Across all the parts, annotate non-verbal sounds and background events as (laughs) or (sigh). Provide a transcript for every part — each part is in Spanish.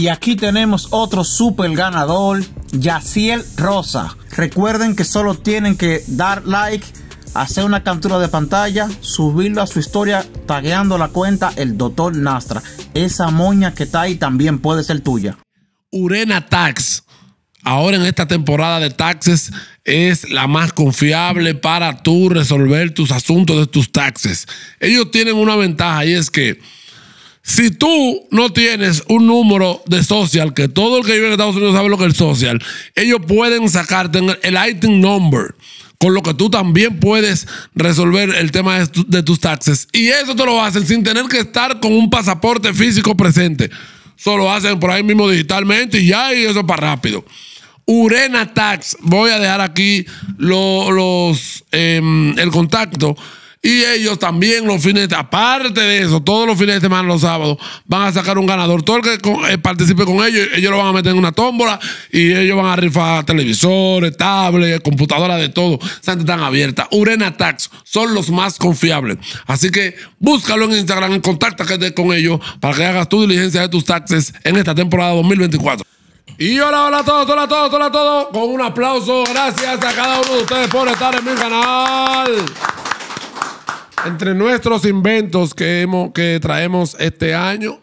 Y aquí tenemos otro super ganador, Yaciel Rosa. Recuerden que solo tienen que dar like, hacer una captura de pantalla, subirlo a su historia tagueando la cuenta el doctor Nastra. Esa moña que está ahí también puede ser tuya. Urena Tax. Ahora en esta temporada de taxes es la más confiable para tú resolver tus asuntos de tus taxes. Ellos tienen una ventaja y es que si tú no tienes un número de social, que todo el que vive en Estados Unidos sabe lo que es social, ellos pueden sacarte el item number, con lo que tú también puedes resolver el tema de, tus taxes. Y eso te lo hacen sin tener que estar con un pasaporte físico presente. Solo hacen por ahí mismo digitalmente y ya, y eso para rápido. Urena Tax, voy a dejar aquí los, em, el contacto y ellos también los fines, aparte de eso, todos los fines de semana, los sábados, van a sacar un ganador. Todo el que eh, participe con ellos, ellos lo van a meter en una tómbola y ellos van a rifar televisores, tablets, computadoras, de todo. Santa tan abierta. Urena Tax son los más confiables. Así que búscalo en Instagram, contáctate con ellos para que hagas tu diligencia de tus taxes en esta temporada 2024. Y hola, hola a todos, hola a todos, hola a todos. Con un aplauso, gracias a cada uno de ustedes por estar en mi canal. Entre nuestros inventos que, hemos, que traemos este año,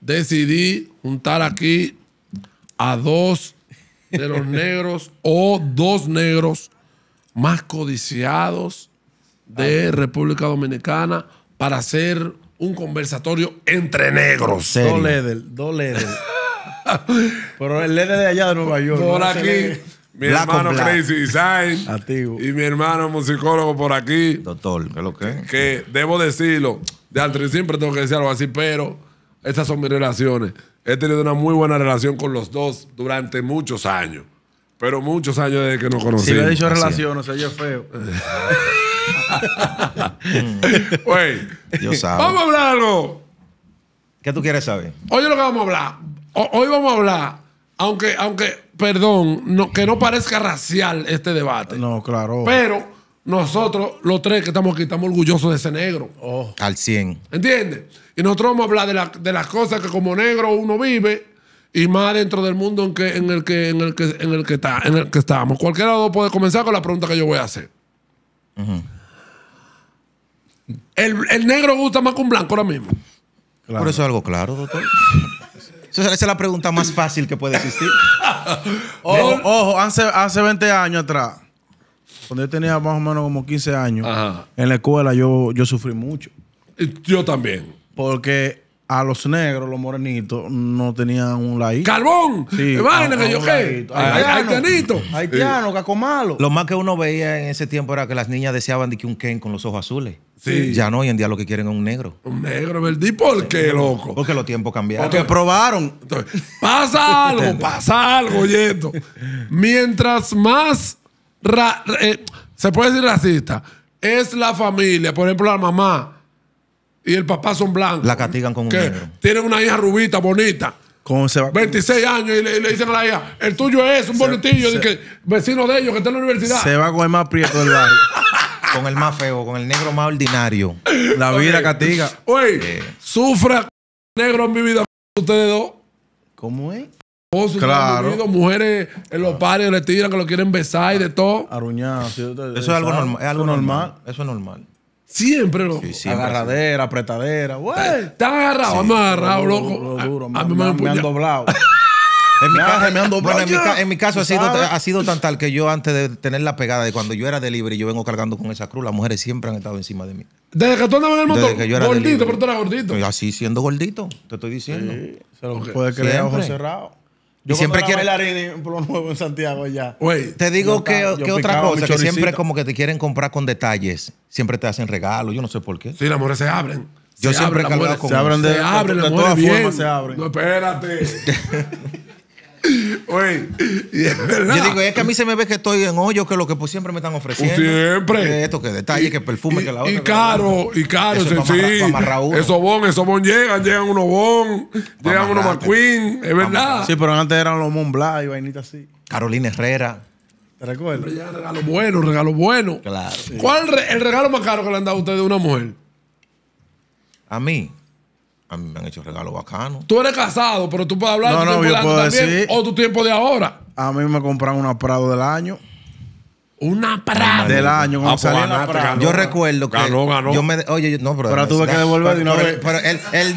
decidí juntar aquí a dos de los (laughs) negros o dos negros más codiciados de ah. República Dominicana para hacer un conversatorio entre negros. Dos Ledel, dos (laughs) Pero el Ledel de allá de Nueva York. Por aquí mi hermano Crazy Design (laughs) y mi hermano musicólogo por aquí. Doctor, ¿qué es lo que? Que debo decirlo, de Altri siempre tengo que decir algo así, pero estas son mis relaciones. He tenido una muy buena relación con los dos durante muchos años. Pero muchos años desde que nos conocimos. Si le he dicho relación, o sea, yo feo. vamos a hablar algo. ¿Qué tú quieres saber? es lo que vamos a hablar. hoy vamos a hablar aunque, perdón, que no parezca racial este debate. No, claro. Pero nosotros, los tres que estamos aquí, estamos orgullosos de ese negro. Oh. Al 100. ¿Entiendes? Y nosotros vamos a hablar de, las cosas que como negro uno vive y más dentro del mundo en, que, en, el, que, en, el, que, en, el, que está, en el que estamos. Cualquiera de los puede comenzar con la pregunta que yo voy a hacer. el, negro gusta más que un blanco ahora mismo. Por eso es algo claro, doctor. (laughs) Esa es la pregunta más fácil que puede existir. (laughs) ojo, hace, 20 años atrás, cuando yo tenía más o menos como 15 años, en la escuela yo, yo sufrí mucho. Yo también. Porque a los negros, los morenitos, no tenían un laí. ¡Carbón! Sí. Vaina que yo qué. Haitianito. Haitiano, caco malo. Lo más que uno veía en ese tiempo era que las niñas deseaban de que un Ken con los ojos azules. Ya no, hoy en día lo que quieren es un negro. Un negro, ¿verdad? ¿Y por qué, loco? Porque los tiempos cambiaron. Porque probaron. pasa algo, (laughs) pasa algo, oye. Mientras más eh, se puede decir racista, es la familia, por ejemplo, la mamá y el papá son blancos. La castigan con un que negro. Tienen una hija rubita, bonita. ¿Cómo se va? 26 años y le, dicen a la hija, el tuyo es un bonitillo, que, vecino de ellos que está en la universidad. Se va a comer más prieto del barrio. (laughs) con el más feo, con el negro más ordinario. La vida castiga. Oye, eh. sufra negro en mi vida, ustedes dos. ¿Cómo es? Oh, claro. mujeres en los pares le tiran que lo quieren besar y de todo. Aruñado. eso es algo, normal, es algo eso normal. Eso es normal. Siempre, lo Sí, siempre, Agarradera, apretadera. Están agarrados, agarrado me agarrado, loco. A, mí me, han doblado. (laughs) En mi, caso, en, mi caso ha sido, ha sido tan tal que yo antes de tener la pegada de cuando yo era y yo vengo cargando con esa cruz, las mujeres siempre han estado encima de mí. Desde que tú andabas en el motor, gordito, pero tú eras gordito. Así siendo gordito, te estoy diciendo. se lo puede creer ojos cerrados. Yo y siempre quiere en Nuevo en Santiago ya. te digo que, otra cosa, que siempre como que te quieren comprar con detalles, siempre te hacen regalos, yo no sé por qué. Sí, las mujeres se abren. Yo siempre he cargado con Se abren se abren, de, de todas formas se abren. No, espérate. (laughs) (laughs) Güey, Yo digo, es que a mí se me ve que estoy en hoyo, que lo que pues, siempre me están ofreciendo. Siempre. Que esto, que detalle, que perfume, que la otra. Y caro, y caro, eso sí. Eso bon, esos bon llegan, llegan unos bon, llegan unos McQueen, es verdad. Sí, pero antes eran los Mon y vainitas así. Carolina Herrera. ¿Te recuerdas? regalo bueno, regalo bueno. Claro. ¿Cuál el regalo más caro que le han dado a usted de una mujer? A mí. A mí me han hecho regalos bacanos. Tú eres casado, pero tú puedes hablar no, de tu no, tiempo yo puedo también, decir, o tu tiempo de ahora. A mí me compraron una Prado del año. Una Prado. Del año, ah, pues pues Yo recuerdo que. Ganó, ganó. Yo me, oye, yo, no, pero. Pero tuve que devolver de una vez. Pero el, el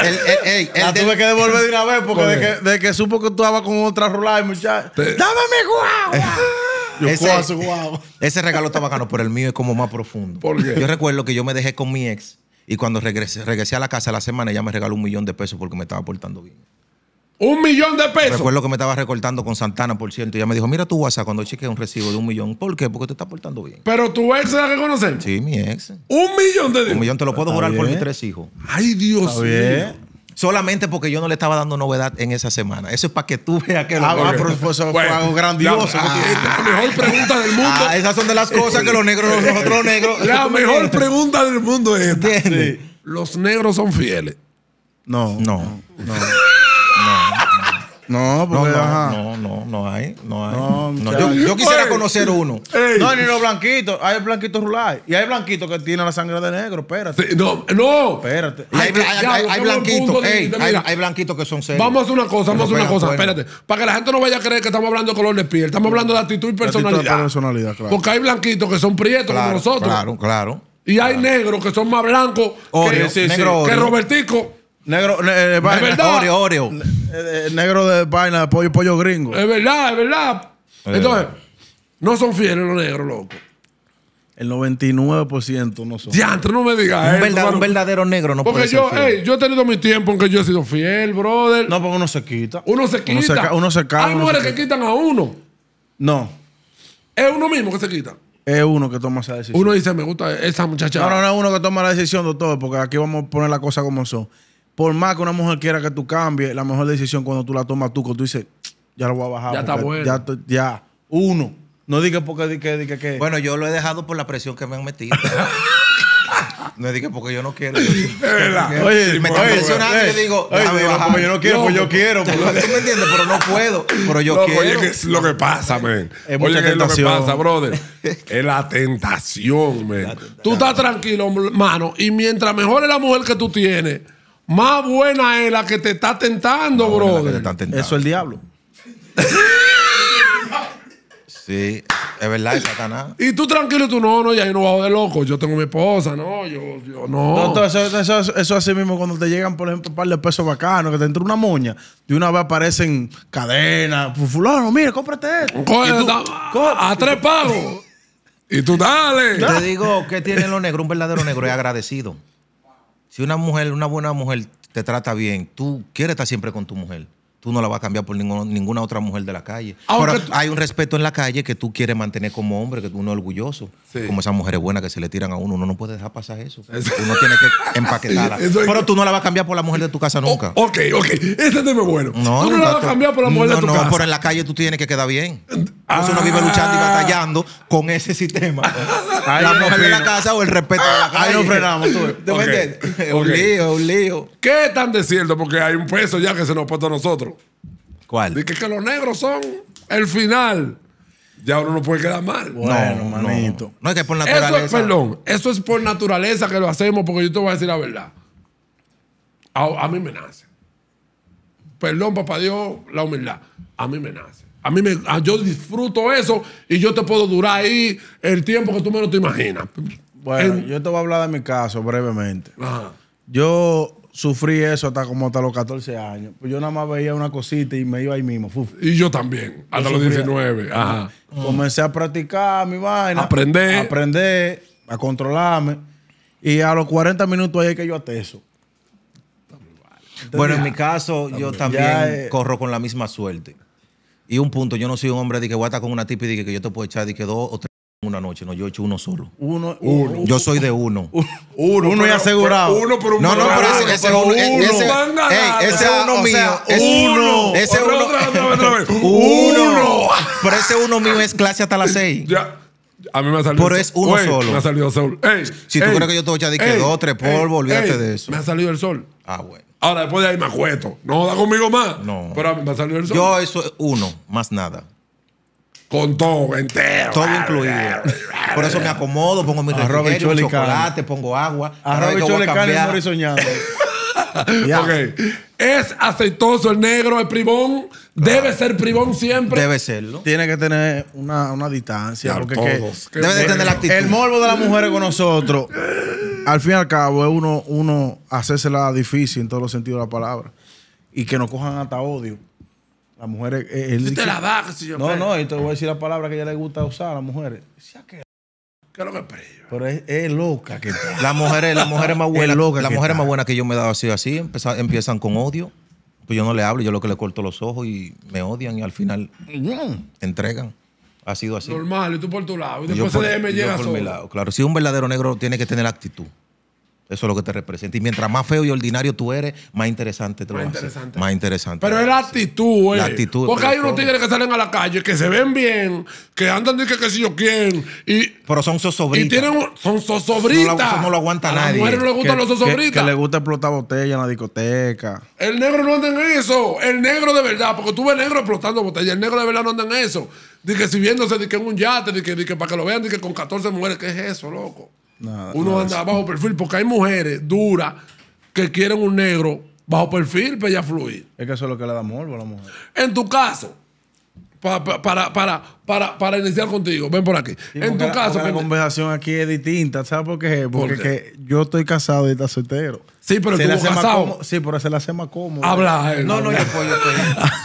El, la tuve que devolver de una vez porque de que, supo que tú estabas con otra rulada y muchachos... ¡Dame mi guagua! (laughs) yo ese, su guagua. ese regalo está bacano, pero el mío es como más profundo. ¿Por qué? Yo recuerdo que yo me dejé con mi ex y cuando regresé, regresé a la casa la semana, ella me regaló un millón de pesos porque me estaba portando bien. Un millón de pesos. Recuerdo que me estaba recortando con Santana, por cierto. Y ella me dijo, mira tu WhatsApp cuando chequeé un recibo de un millón. ¿Por qué? Porque te está portando bien. Pero tu ex la reconocer. Sí, mi ex. Un millón de Un millón, te lo puedo jurar por mis tres hijos. Ay, Dios mío. Solamente porque yo no le estaba dando novedad en esa semana. Eso es para que tú veas que lo ah, bueno, fue algo grandioso. La, mejor ah. pregunta del mundo. Ah, esas son de las cosas que los negros, (laughs) nosotros negros. La mejor pregunta del mundo es esta. Los negros son fieles. No. No. no. No, no, no, no, hay, no hay. yo, quisiera conocer uno. No, ni los blanquitos. Hay blanquitos rulares. Y hay blanquitos que tienen la sangre de negro, espérate. No, no. Espérate. Hay, blanquitos. hay, blanquitos que son serios. Vamos a hacer una cosa, vamos a hacer una cosa, espérate. Para que la gente no vaya a creer que estamos hablando de color de piel. Estamos hablando de actitud y personalidad. personalidad claro. Porque hay blanquitos que son prietos como nosotros. Claro, claro. Y hay negros que son más blancos que Robertico. Negro, eh, Oreo, eh, negro de vaina, pollo, pollo gringo. Es verdad, es verdad. Eh. Entonces, no son fieles los negros, loco. El 99% no son. Ya, no me digas un, verdadero negro no porque puede ser yo, hey, yo he tenido mi tiempo en que yo he sido fiel, brother. No, pero uno se quita. Uno se quita. Uno se, cae. Hay mujeres que quitan a uno. No, Es uno mismo que se quita. es uno que toma esa decisión. Uno dice, me gusta esa muchacha. No, no, no es uno que toma la decisión, doctor, porque aquí vamos a poner la cosa como son por más que una mujer quiera que tú cambies, la mejor decisión cuando tú la tomas tú, cuando tú dices, ya lo voy a bajar. Ya está bueno. Ya, uno. No digas porque qué, digas que... Bueno, yo lo he dejado por la presión que me han metido. (laughs) No digas porque yo no quiero. es verdad. oye, me están presionando y digo, oye, yo no quiero, porque yo quiero. tú me entiendes, pero no puedo. Pero yo quiero. Oye, ¿qué es lo que pasa, men? Es oye, ¿qué es lo que pasa, brother? es la tentación, men. Tú estás tranquilo, mano. Y mientras mejor es la mujer que tú tienes más buena es la que te está tentando, bro. Eso es el diablo. (laughs) sí, es verdad, es Satanás. Y tú tranquilo, tú no, no, ya yo no bajo de loco. Yo tengo mi esposa, no, yo, no. eso, eso, así mismo cuando te llegan, por ejemplo, un par de pesos bacanos, que te entra una moña, de una vez aparecen cadenas, fulano, mire, cómprate esto. a, tres pagos. y tú dale. Te digo que tiene los negros, un verdadero negro es agradecido. Si una mujer, una buena mujer te trata bien, tú quieres estar siempre con tu mujer tú no la vas a cambiar por ninguna ninguna otra mujer de la calle. Ahora, Pero hay un respeto en la calle que tú quieres mantener como hombre, que tú uno es orgulloso. Como esas mujeres buenas que se le tiran a uno, uno no puede dejar pasar eso. (laughs) Uno tiene que empaquetarla. Pero tú no la vas a cambiar por la mujer de tu casa oh, nunca. ok, ok. Ese tema es bueno. No, tú no la vas a cambiar por la mujer de tu casa. No, pero en la calle tú tienes que quedar bien. Ah. uno vive luchando y batallando con ese sistema. (laughs) la mujer de la casa o el respeto de la calle. Ahí nos frenamos. Tú. (laughs) Un lío, un lío. ¿Qué están diciendo? Porque hay un peso ya que se nos puso a nosotros. ¿Cuál? Dice que los negros son el final. Ya uno no puede quedar mal. Bueno, no, manito. No. es que por naturaleza. Eso es, perdón, eso es por naturaleza que lo hacemos, porque yo te voy a decir la verdad. A, mí me nace. Perdón, papá Dios, la humildad. A mí me nace. A mí me, yo disfruto eso y yo te puedo durar ahí el tiempo que tú menos te imaginas. Bueno, yo te voy a hablar de mi caso brevemente. Ajá. Yo sufrí eso hasta como hasta los 14 años. Pues yo nada más veía una cosita y me iba ahí mismo. Y yo también, hasta los 19. Ajá. Comencé a practicar mi vaina. Aprender. aprender, a controlarme. Y a los 40 minutos ahí es que yo ateso. eso. bueno, en mi caso, yo también corro con la misma suerte. Y un punto, yo no soy un hombre de que voy a estar con una tipa y de que yo te puedo echar de que dos o tres una noche, no, yo he hecho uno solo. Uno, uno. Yo soy de uno. (laughs) Uno, uno, y asegurado. Uno, uno. No, no, pero ese, uno, ese, uno mío. uno. Ese uno. Uno. Pero ese uno mío es clase hasta las seis. Ya. A mí me ha salido Pero es uno solo. Me ha salido el sol. si tú crees que yo te voy a echar dos, tres polvos, olvídate de eso. Me ha salido el sol. Ah, bueno. Ahora después de ahí me acuesto. No da conmigo más. No. Pero me ha salido el sol. Yo eso es uno, más nada. Con todo entero. Todo incluido. Por eso me acomodo, pongo mi refrigerio, chocolate, pongo agua. Arroba y carne y soñando. (laughs) Es aceitoso el negro, el privón. Debe ser privón siempre. Debe serlo. Tiene que tener una, distancia. porque debe de tener la actitud. El morbo de las mujeres con nosotros, al fin y al cabo, es uno, uno hacérsela difícil en todos los sentidos de la palabra. Y que nos cojan hasta odio. Las mujeres. si eh, te la bajas, si yo No, no, y te voy a decir la palabra que ella le gusta usar a las mujeres. Ah, Pero es, loca que La (laughs) mujer más buena. Loca la mujer es más buena que yo me he dado así, así. empiezan con odio. Pues yo no le hablo, yo lo que le corto los ojos y me odian y al final entregan. Ha sido así. Normal, y tú por tu lado. Y después yo por, me llega Mi claro. Si un verdadero negro tiene que tener actitud. Eso es lo que te representa. Y mientras más feo y ordinario tú eres, más interesante te más lo vas Más interesante. Pero es la actitud, güey. La actitud. Porque hay unos tigres que salen a la calle, que se ven bien, que andan de que, que si yo quién. Y, pero son sosobritas. Y tienen, son sosobritas. No, no lo aguanta nadie. A las mujeres no les gustan los sosobritas. Que, le gusta explotar botella en la discoteca. El negro no anda en eso. El negro de verdad. Porque tú ves negro explotando botella. El negro de verdad no anda en eso. Dice que si viéndose, dice que en un yate, dice que, para que lo vean, dice que con 14 mujeres. ¿Qué es eso, loco? Uno anda bajo perfil porque hay mujeres duras que quieren un negro bajo perfil para ya fluir. Es que eso es lo que le da morbo a la mujer. En tu caso, para, para, iniciar contigo, ven por aquí. en tu caso. La conversación aquí es distinta, ¿sabes por qué? Porque yo estoy casado y está soltero. Sí, pero se casado. sí, pero se la hace más cómodo. Habla. él no, eh, no, yo estoy.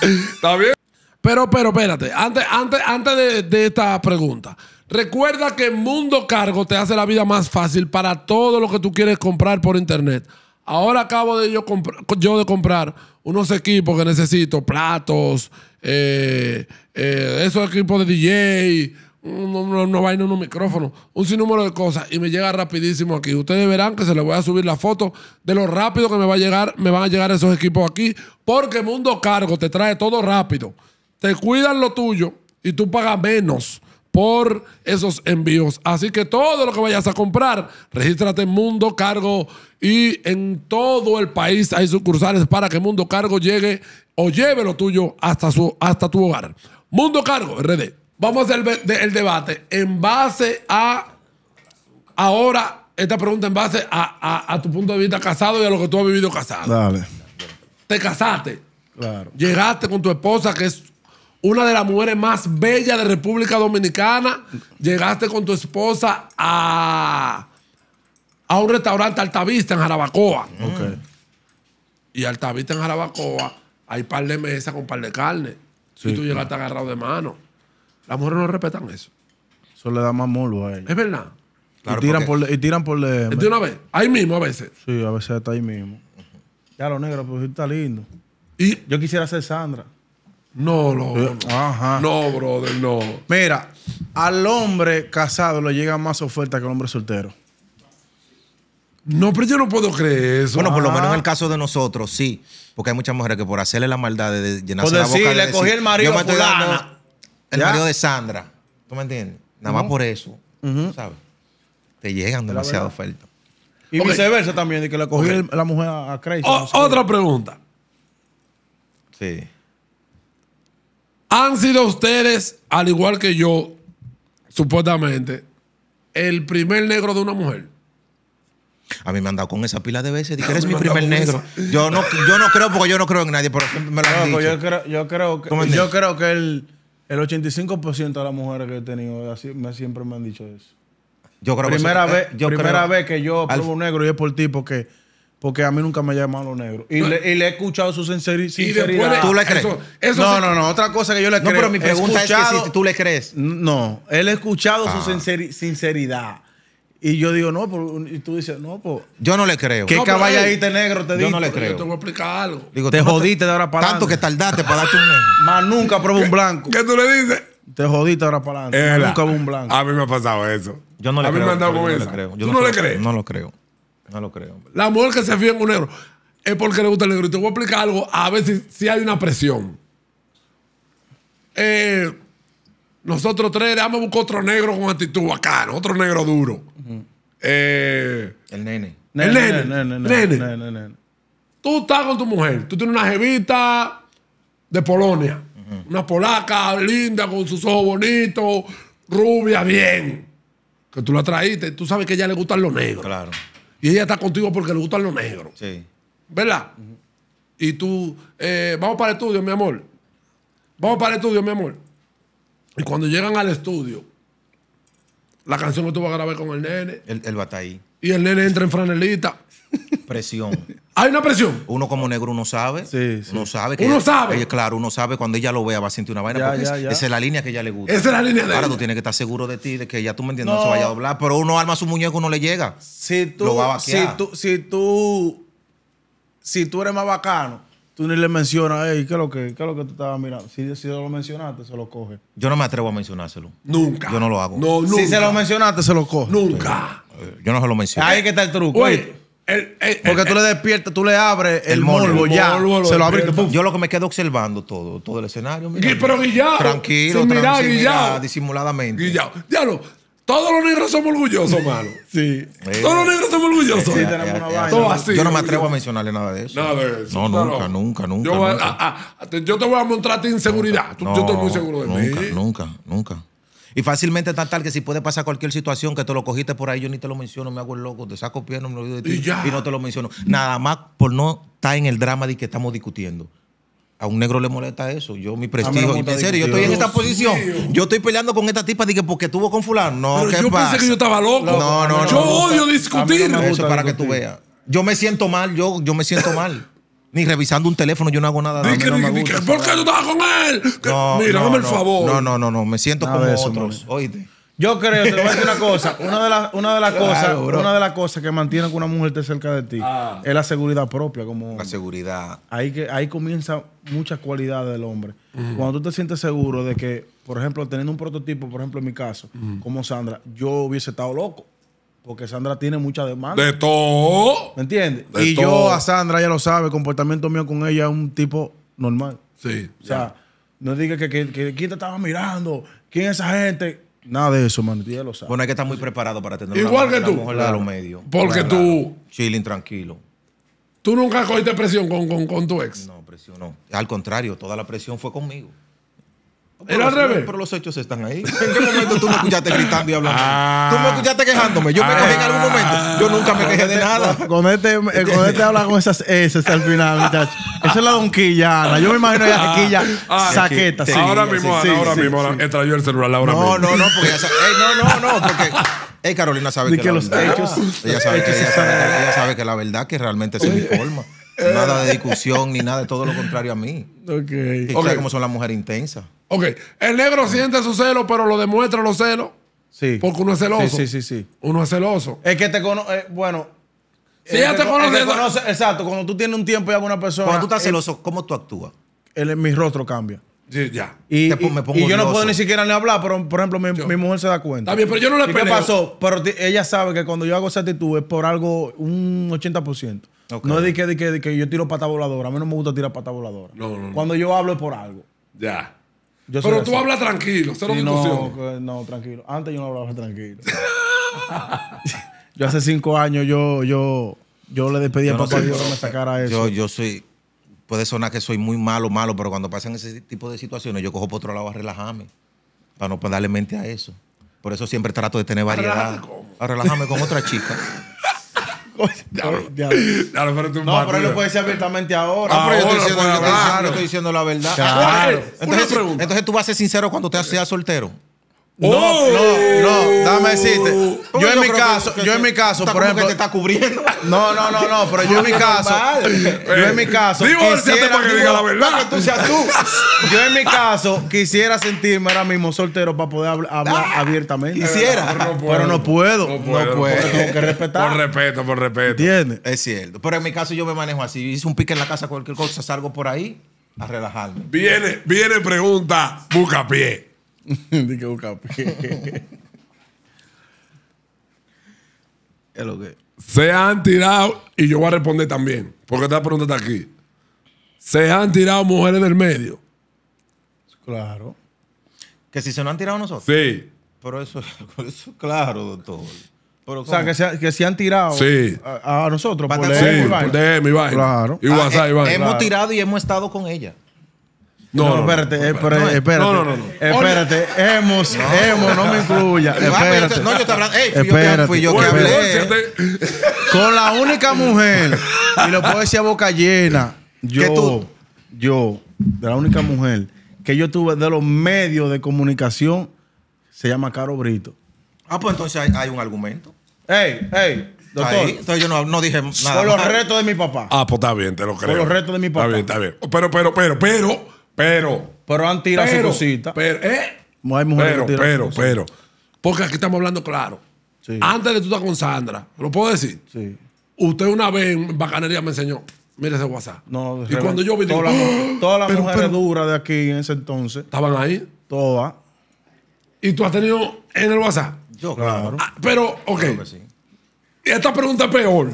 (laughs) Está bien. Pero, pero, espérate, antes, antes, antes de esta pregunta. Recuerda que Mundo Cargo te hace la vida más fácil para todo lo que tú quieres comprar por internet. Ahora acabo de yo, de comprar unos equipos que necesito, platos, eh, eh, esos equipos de DJ, no vaina, unos micrófono, un sinnúmero de cosas y me llega rapidísimo aquí. Ustedes verán que se les voy a subir la foto de lo rápido que me va a llegar, me van a llegar esos equipos aquí, porque Mundo Cargo te trae todo rápido. Te cuidan lo tuyo y tú pagas menos por esos envíos. Así que todo lo que vayas a comprar, regístrate en Mundo Cargo y en todo el país hay sucursales para que Mundo Cargo llegue o lleve lo tuyo hasta, su, hasta tu hogar. Mundo Cargo, RD. Vamos a hacer el debate. En base a ahora, esta pregunta en base a, tu punto de vista casado y a lo que tú has vivido casado. Dale. Te casaste. Llegaste con tu esposa, que es una de las mujeres más bellas de República Dominicana. Llegaste con tu esposa a, un restaurante Altavista en Jarabacoa. Okay. Y Altavista en Jarabacoa hay par de mesas con par de carne. y tú llegaste agarrado de mano. Las mujeres no respetan eso. Eso le da más molo a ella. Es verdad. y, tiran por, y tiran Le... De una vez. Ahí mismo a veces. Sí, a veces está ahí mismo. Ya lo negro, pues está lindo. Y... Yo quisiera ser Sandra. No, no, eh, no. No, brother, no. Mira, al hombre casado le llegan más ofertas que al hombre soltero. No, pero yo no puedo creer eso. Bueno, por lo menos en el caso de nosotros, sí. Porque hay muchas mujeres que por hacerle la maldad de llenarse la boca. le cogí el marido yo me el marido de Sandra. ¿Tú me entiendes? Nada más por eso. ¿Sabes? Te llegan demasiadas ofertas. Y viceversa también, de que le cogí la mujer a Crazy. otra pregunta. Sí. Han sido ustedes, al igual que yo, supuestamente, el primer negro de una mujer. A mí me han dado con esa pila de veces. Dije, (laughs) eres mi primer negro. Yo no, yo no creo porque yo no creo en nadie, pero me lo han dicho. Yo creo, yo creo que, el, el 85% de las mujeres que he tenido siempre me han dicho eso. Yo creo primera que eh, vez, yo Primera vez que yo pruebo un negro y es por ti porque porque a mí nunca me llaman los negros. Y, le, he escuchado su sinceridad. ¿Tú le crees? no, no, no. Otra cosa que yo le he creo. No, pero mi pregunta es que si tú le crees. No, él ha escuchado su ah. sinceridad. Y yo digo, no, y tú dices, no, pues. Yo no le creo. ¿Qué ahí te negro te digo? Yo no le creo. Yo te voy a explicar algo. te jodiste de ahora para adelante Tanto que tardaste para darte un negro. (laughs) Más nunca probó un blanco. ¿Qué tú le dices? Te jodiste ahora para adelante. Nunca hubo un blanco. A mí me ha pasado eso. Yo no le a creo. A mí me han dado con eso. ¿Tú no, le crees? No lo creo. No lo creo. La mujer que se fía en un negro es porque le gusta el negro. Y te voy a explicar algo. A ver si hay una presión. Eh, nosotros tres, a buscar otro negro con actitud bacana, otro negro duro. Eh, el nene. El nene. Nene. nene. Tú estás con tu mujer. Tú tienes una jevita de Polonia. Una polaca linda, con sus ojos bonitos, rubia, bien. Que tú la traíste. Tú sabes que a ella le gustan los negros. Claro. Y ella está contigo porque le gustan los negros. Sí. ¿Verdad? Y tú, eh, vamos para el estudio, mi amor. Vamos para el estudio, mi amor. Y cuando llegan al estudio, la canción que tú vas a grabar con el nene. El, el batallí. Y el nene entra en franelita. Presión. (laughs) Hay una presión. Uno como negro uno sabe. Sí, Uno sabe que. Uno sabe. Eh, claro, uno sabe cuando ella lo vea va a sentir una vaina. porque esa es la línea que ella le gusta. Esa es la línea de Ahora tú tienes que estar seguro de ti, de que ya tú me entiendes, no, se vaya a doblar. Pero uno arma a su muñeco, uno le llega. Si tú, lo va a Si tú, si tú, eres más bacano, tú ni le mencionas, ey, ¿qué es lo que, qué es lo que tú estabas mirando? Si, si lo mencionaste, se lo coge. Yo no me atrevo a mencionárselo. Nunca. Yo no lo hago. Si se lo mencionaste, se lo coge. Nunca. Eh, yo no se lo menciono. Ahí que está el truco. Porque tú le despiertas, tú le abres el, morbo, ya. se lo abres. Yo lo que me quedo observando todo, todo el escenario. pero Tranquilo, tranquilo, disimuladamente. Ya lo. todos los negros somos orgullosos, mano. (laughs) sí. Todos los negros somos orgullosos. Sí, tenemos una vaina. Todo así. Yo no me atrevo a mencionarle nada de eso. Nada de eso. No, nunca, nunca, nunca. Yo, yo te voy a mostrar tu inseguridad. No, yo estoy muy seguro de mí. Nunca, nunca, nunca. Y fácilmente está tal que si puede pasar cualquier situación que te lo cogiste por ahí, yo ni te lo menciono, me hago el loco, te saco pie, no me olvido de ti. Y, no te lo menciono. Nada más por no estar en el drama de que estamos discutiendo. A un negro le molesta eso. Yo, mi prestigio. En serio, yo estoy en esta posición. Yo estoy peleando con esta tipa de que porque estuvo con fulano. No, Pero ¿qué yo pensé que yo estaba loco. No, no, no. Yo odio discutir. para que tú veas. Yo me siento mal, yo, yo me siento mal. (laughs) Ni revisando un teléfono, yo no hago nada. de eso. ¿Por qué tú estabas con él? mira, el favor. No, no, no, no. Me siento como eso, otros. Oíste. Yo creo, te voy a decir una cosa. Una de las cosas, una de las cosas que mantiene que una mujer esté cerca de ti ah. es la seguridad propia, como La seguridad. ahí que ahí comienza muchas cualidades del hombre. Cuando tú te sientes seguro de que, por ejemplo, teniendo un prototipo, por ejemplo, en mi caso, como Sandra, yo hubiese estado loco. Porque Sandra tiene mucha demanda. De todo. ¿Me entiendes? Y yo a Sandra, ya lo sabe, el comportamiento mío con ella es un tipo normal. Sí. O sea, no diga que, que, quién te estaba mirando, quién es esa gente. Nada de eso, man. Ya lo sabe. Bueno, hay que estar muy preparado para tener Igual que tú. los medios. Porque tú. Chilling, tranquilo. ¿Tú nunca cogiste presión con, con tu ex? No, presión no. Al contrario, toda la presión fue conmigo. Pero los hechos están ahí. ¿En qué momento tú me escuchaste gritando y hablando? tú me ah. escuchaste quejándome. Yo me cogí en algún momento. Yo nunca me quejé de nada. Este, con este, con este habla con esas S al final, muchachos. Esa es la donquilla. Yo me imagino ya quilla ah, ah, saqueta. Sí, ahora mismo, sí, ahora mismo. entra he el celular ahora no, mismo. No, no, porque ya sabe, no, no, no, porque. Carolina sabe que, los la verdad, hechos. Ella sabe, ella, ella sabe que la verdad que realmente se informa. Nada de discusión ni nada, todo lo contrario a mí. Ok. Y como son las mujeres intensas. Ok. El negro siente su celo, pero lo demuestra los celos. Sí. Porque uno es celoso. Sí, sí, sí. Uno es celoso. Es que te conoce. Eh, bueno. Sí, ya te, conoce, Exacto. Cuando tú tienes un tiempo y alguna persona. Cuando tú estás celoso, ¿cómo tú actúas? El, mi rostro cambia. Sí, ya. Y, yo no puedo ni siquiera ni hablar, pero por ejemplo, mi, mujer se da cuenta. Está pero yo no le ¿Qué pasó? Pero ella sabe que cuando yo hago esa actitud es por algo, un 80%. No es de que, que, yo tiro pata voladora. A mí no me gusta tirar pata voladora. Cuando yo hablo es por algo. Ya. Pero tú hablas tranquilo, no, tranquilo. Antes yo no hablaba tranquilo. (laughs) yo hace cinco años yo, yo, yo le despedí a papá Dios que me sacara eso. Yo, soy puede sonar que soy muy malo, malo, pero cuando pasan ese tipo de situaciones, yo cojo por otro lado a relajarme, para no darle mente a eso. Por eso siempre trato de tener variedad. A relajarme con otra chica. (laughs) no pero No, pero él lo puede decir abiertamente ahora. Ah, yo estoy, diciendo, la verdad. Entonces, entonces tú vas a ser sincero cuando te seas soltero. No, no, no, dame decirte. Yo en mi caso, yo en mi caso, por ejemplo. te está cubriendo? (laughs) No, no, no, no, pero yo en mi (laughs) caso. yo en mi caso. Divórciate para que diga la verdad. Que tú seas tú. Yo en mi caso quisiera sentirme ahora mismo soltero para poder hablar ah, abiertamente. Quisiera. Pero no puedo. No puedo. Tengo que respetar. Por respeto, por respeto. ¿Entiendes? Es cierto. Pero en mi caso yo me manejo así. Hice un pique en la casa, cualquier cosa, salgo por ahí a relajarme. Viene, viene pregunta, busca pie. (laughs) Se han tirado, y yo voy a responder también, porque esta pregunta está aquí. Se han tirado mujeres del medio. Claro. Que si se nos han tirado nosotros. Sí. Pero eso, (laughs) claro, doctor. o sea, que se, se, han tirado a, nosotros. Por Hemos tirado y hemos estado con ella. No, espérate, espérate, eh, eh, espérate. No, no, no. Espérate, hemos, hemos, no me incluya. Ah, espérate. No, yo te hablando. fui espérate. yo que, yo hablé. Con la única mujer, y lo puedo decir a boca llena, yo, yo, de la única mujer que yo tuve de los medios de comunicación, se llama Caro Brito. Ah, pues entonces hay, un argumento. Ey, ey. Doctor, entonces yo no, no dije nada. Por los retos de mi papá. Ah, pues está bien, te lo creo. Por los retos de mi papá. Está bien, está bien. Pero, pero, pero, pero pero. Pero han tirado pero, su Pero, ¿eh? pero, pero, Porque aquí estamos hablando claro. Antes de tú estar con Sandra, ¿lo puedo decir? Sí. Usted una vez en bacanería me enseñó, mire ese WhatsApp. y cuando yo vi, todas las ¡Ah! mujeres duras de aquí en ese entonces. ¿Estaban ahí? Todas. ¿Y tú has tenido en el WhatsApp? Yo, claro. Ah, pero, ok. Y Esta pregunta es peor.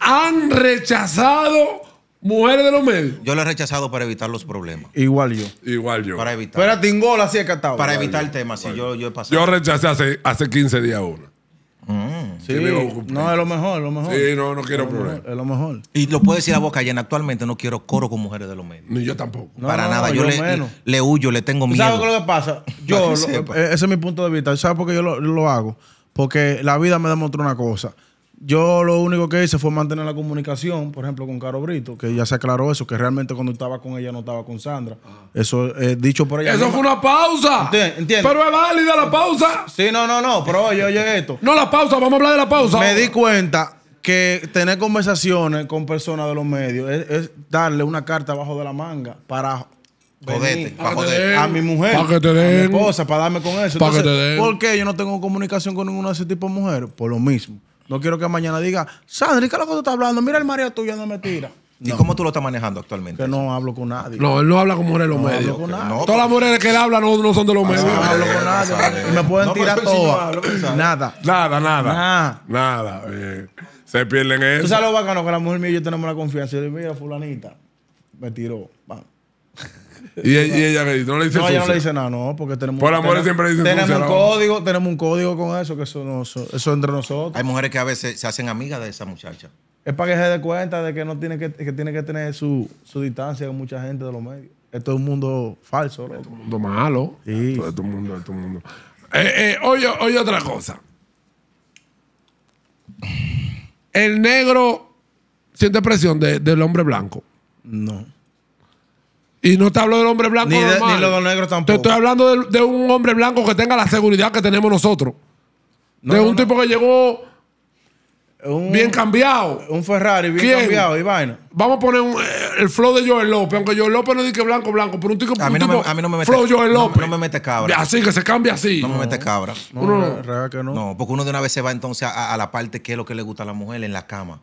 ¿Han rechazado Mujeres de los medios. Yo lo he rechazado para evitar los problemas. Igual yo. Igual yo. Para evitar. Pero a Tingola sí que Para evitar el tema. sí, yo, yo he pasado. Yo rechacé hace, 15 días una. Mm. Sí, no, es lo mejor, es lo mejor. Sí, no, no quiero problemas. Es lo mejor. Y lo puedo decir a boca llena, actualmente no quiero coro con mujeres de los medios. Ni yo tampoco. Para nada, yo, le, huyo, le tengo miedo. ¿Sabes lo que pasa? (laughs) Yo, eh, ese es mi punto de vista. ¿Sabes por qué yo lo, lo hago? Porque la vida me demostró una cosa yo lo único que hice fue mantener la comunicación, por ejemplo, con Caro Brito, que ya se aclaró eso, que realmente cuando estaba con ella no estaba con Sandra. Ah. Eso es eh, dicho por ella. Eso fue una pausa. Pero es válida la pausa. Sí, no, no, no, pero oye, oye esto. No, la pausa, vamos a hablar de la pausa. Me di cuenta que tener conversaciones con personas de los medios es, darle una carta abajo de la manga para Jodete, A mi mujer, que te den. a mi esposa, para darme con eso. ¿Por qué yo no tengo comunicación con ninguna de ese tipo de mujeres? Por lo mismo. No quiero que mañana diga, Sandri, ¿qué es lo que tú estás hablando? Mira el marido tuyo, no me tira. ¿Y cómo tú lo estás manejando actualmente? Que no hablo con nadie. No, él no habla con mujeres de los no Hablo con nadie. Todas las mujeres que él habla no, son de los medios. No hablo con nadie. Y me pueden tirar todas. nada. Nada, nada. Nada. Eh, se pierden eso. Tú sabes lo bacano que la mujer mía y yo tenemos la confianza. Y yo digo, mira, fulanita, me tiró. Vamos. Y, ella, no le dice No, ella no le dice nada, no, porque tenemos. un código, tenemos un código con eso, que eso, eso, entre nosotros. Hay mujeres que a veces se hacen amigas de esa muchacha. Es para que se dé cuenta de que no tiene que, tiene que tener su, distancia con mucha gente de los medios. Esto es un mundo falso, Es un mundo malo. es mundo. oye, otra cosa. El negro siente presión del hombre blanco. No. Y no te hablo del hombre blanco. Ni, de, los negros tampoco. Te estoy hablando de, un hombre blanco que tenga la seguridad que tenemos nosotros. de un tipo que llegó bien cambiado. Un Ferrari bien cambiado y vaina. Vamos a poner eh, el flow de Joel López. Aunque Joel López no dice blanco, blanco. Pero un tipo. A no, me, a mí no me mete, Flow Joel López. No, me mete cabra. Así que se cambia así. No, me mete cabra. No, que no. no, porque uno de una vez se va entonces a la parte que es lo que le gusta a la mujer en la cama.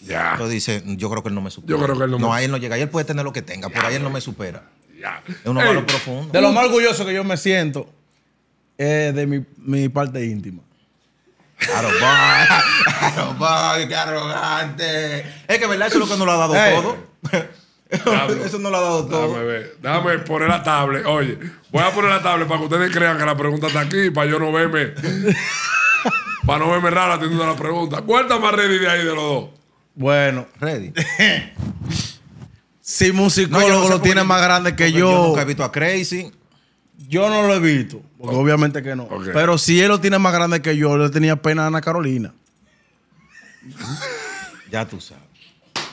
Ya. Entonces dice, yo creo que él no me supera. Yo creo que él no, no él no llega. Y él puede tener lo que tenga, pero ahí él no me supera. Ya. Es un malo profundo. De lo más orgulloso que yo me siento es de mi, mi parte íntima. (laughs) va. qué arrogante. Es que, ¿verdad? Eso es lo que no lo ha dado todo. (laughs) Eso no lo ha dado todo. Déjame ver. Déjame poner la tablet. Oye, voy a poner la tablet para que ustedes crean que la pregunta está aquí, para yo no verme. (laughs) para no verme raro atendiendo la pregunta. más ready de ahí de los dos. Bueno. Ready. si (laughs) musicólogo lo tiene más grande que yo. Yo nunca he visto a Crazy. Yo no lo he visto. obviamente que no. Pero si él lo tiene más grande que yo, le tenía pena a Ana Carolina. ya tú sabes.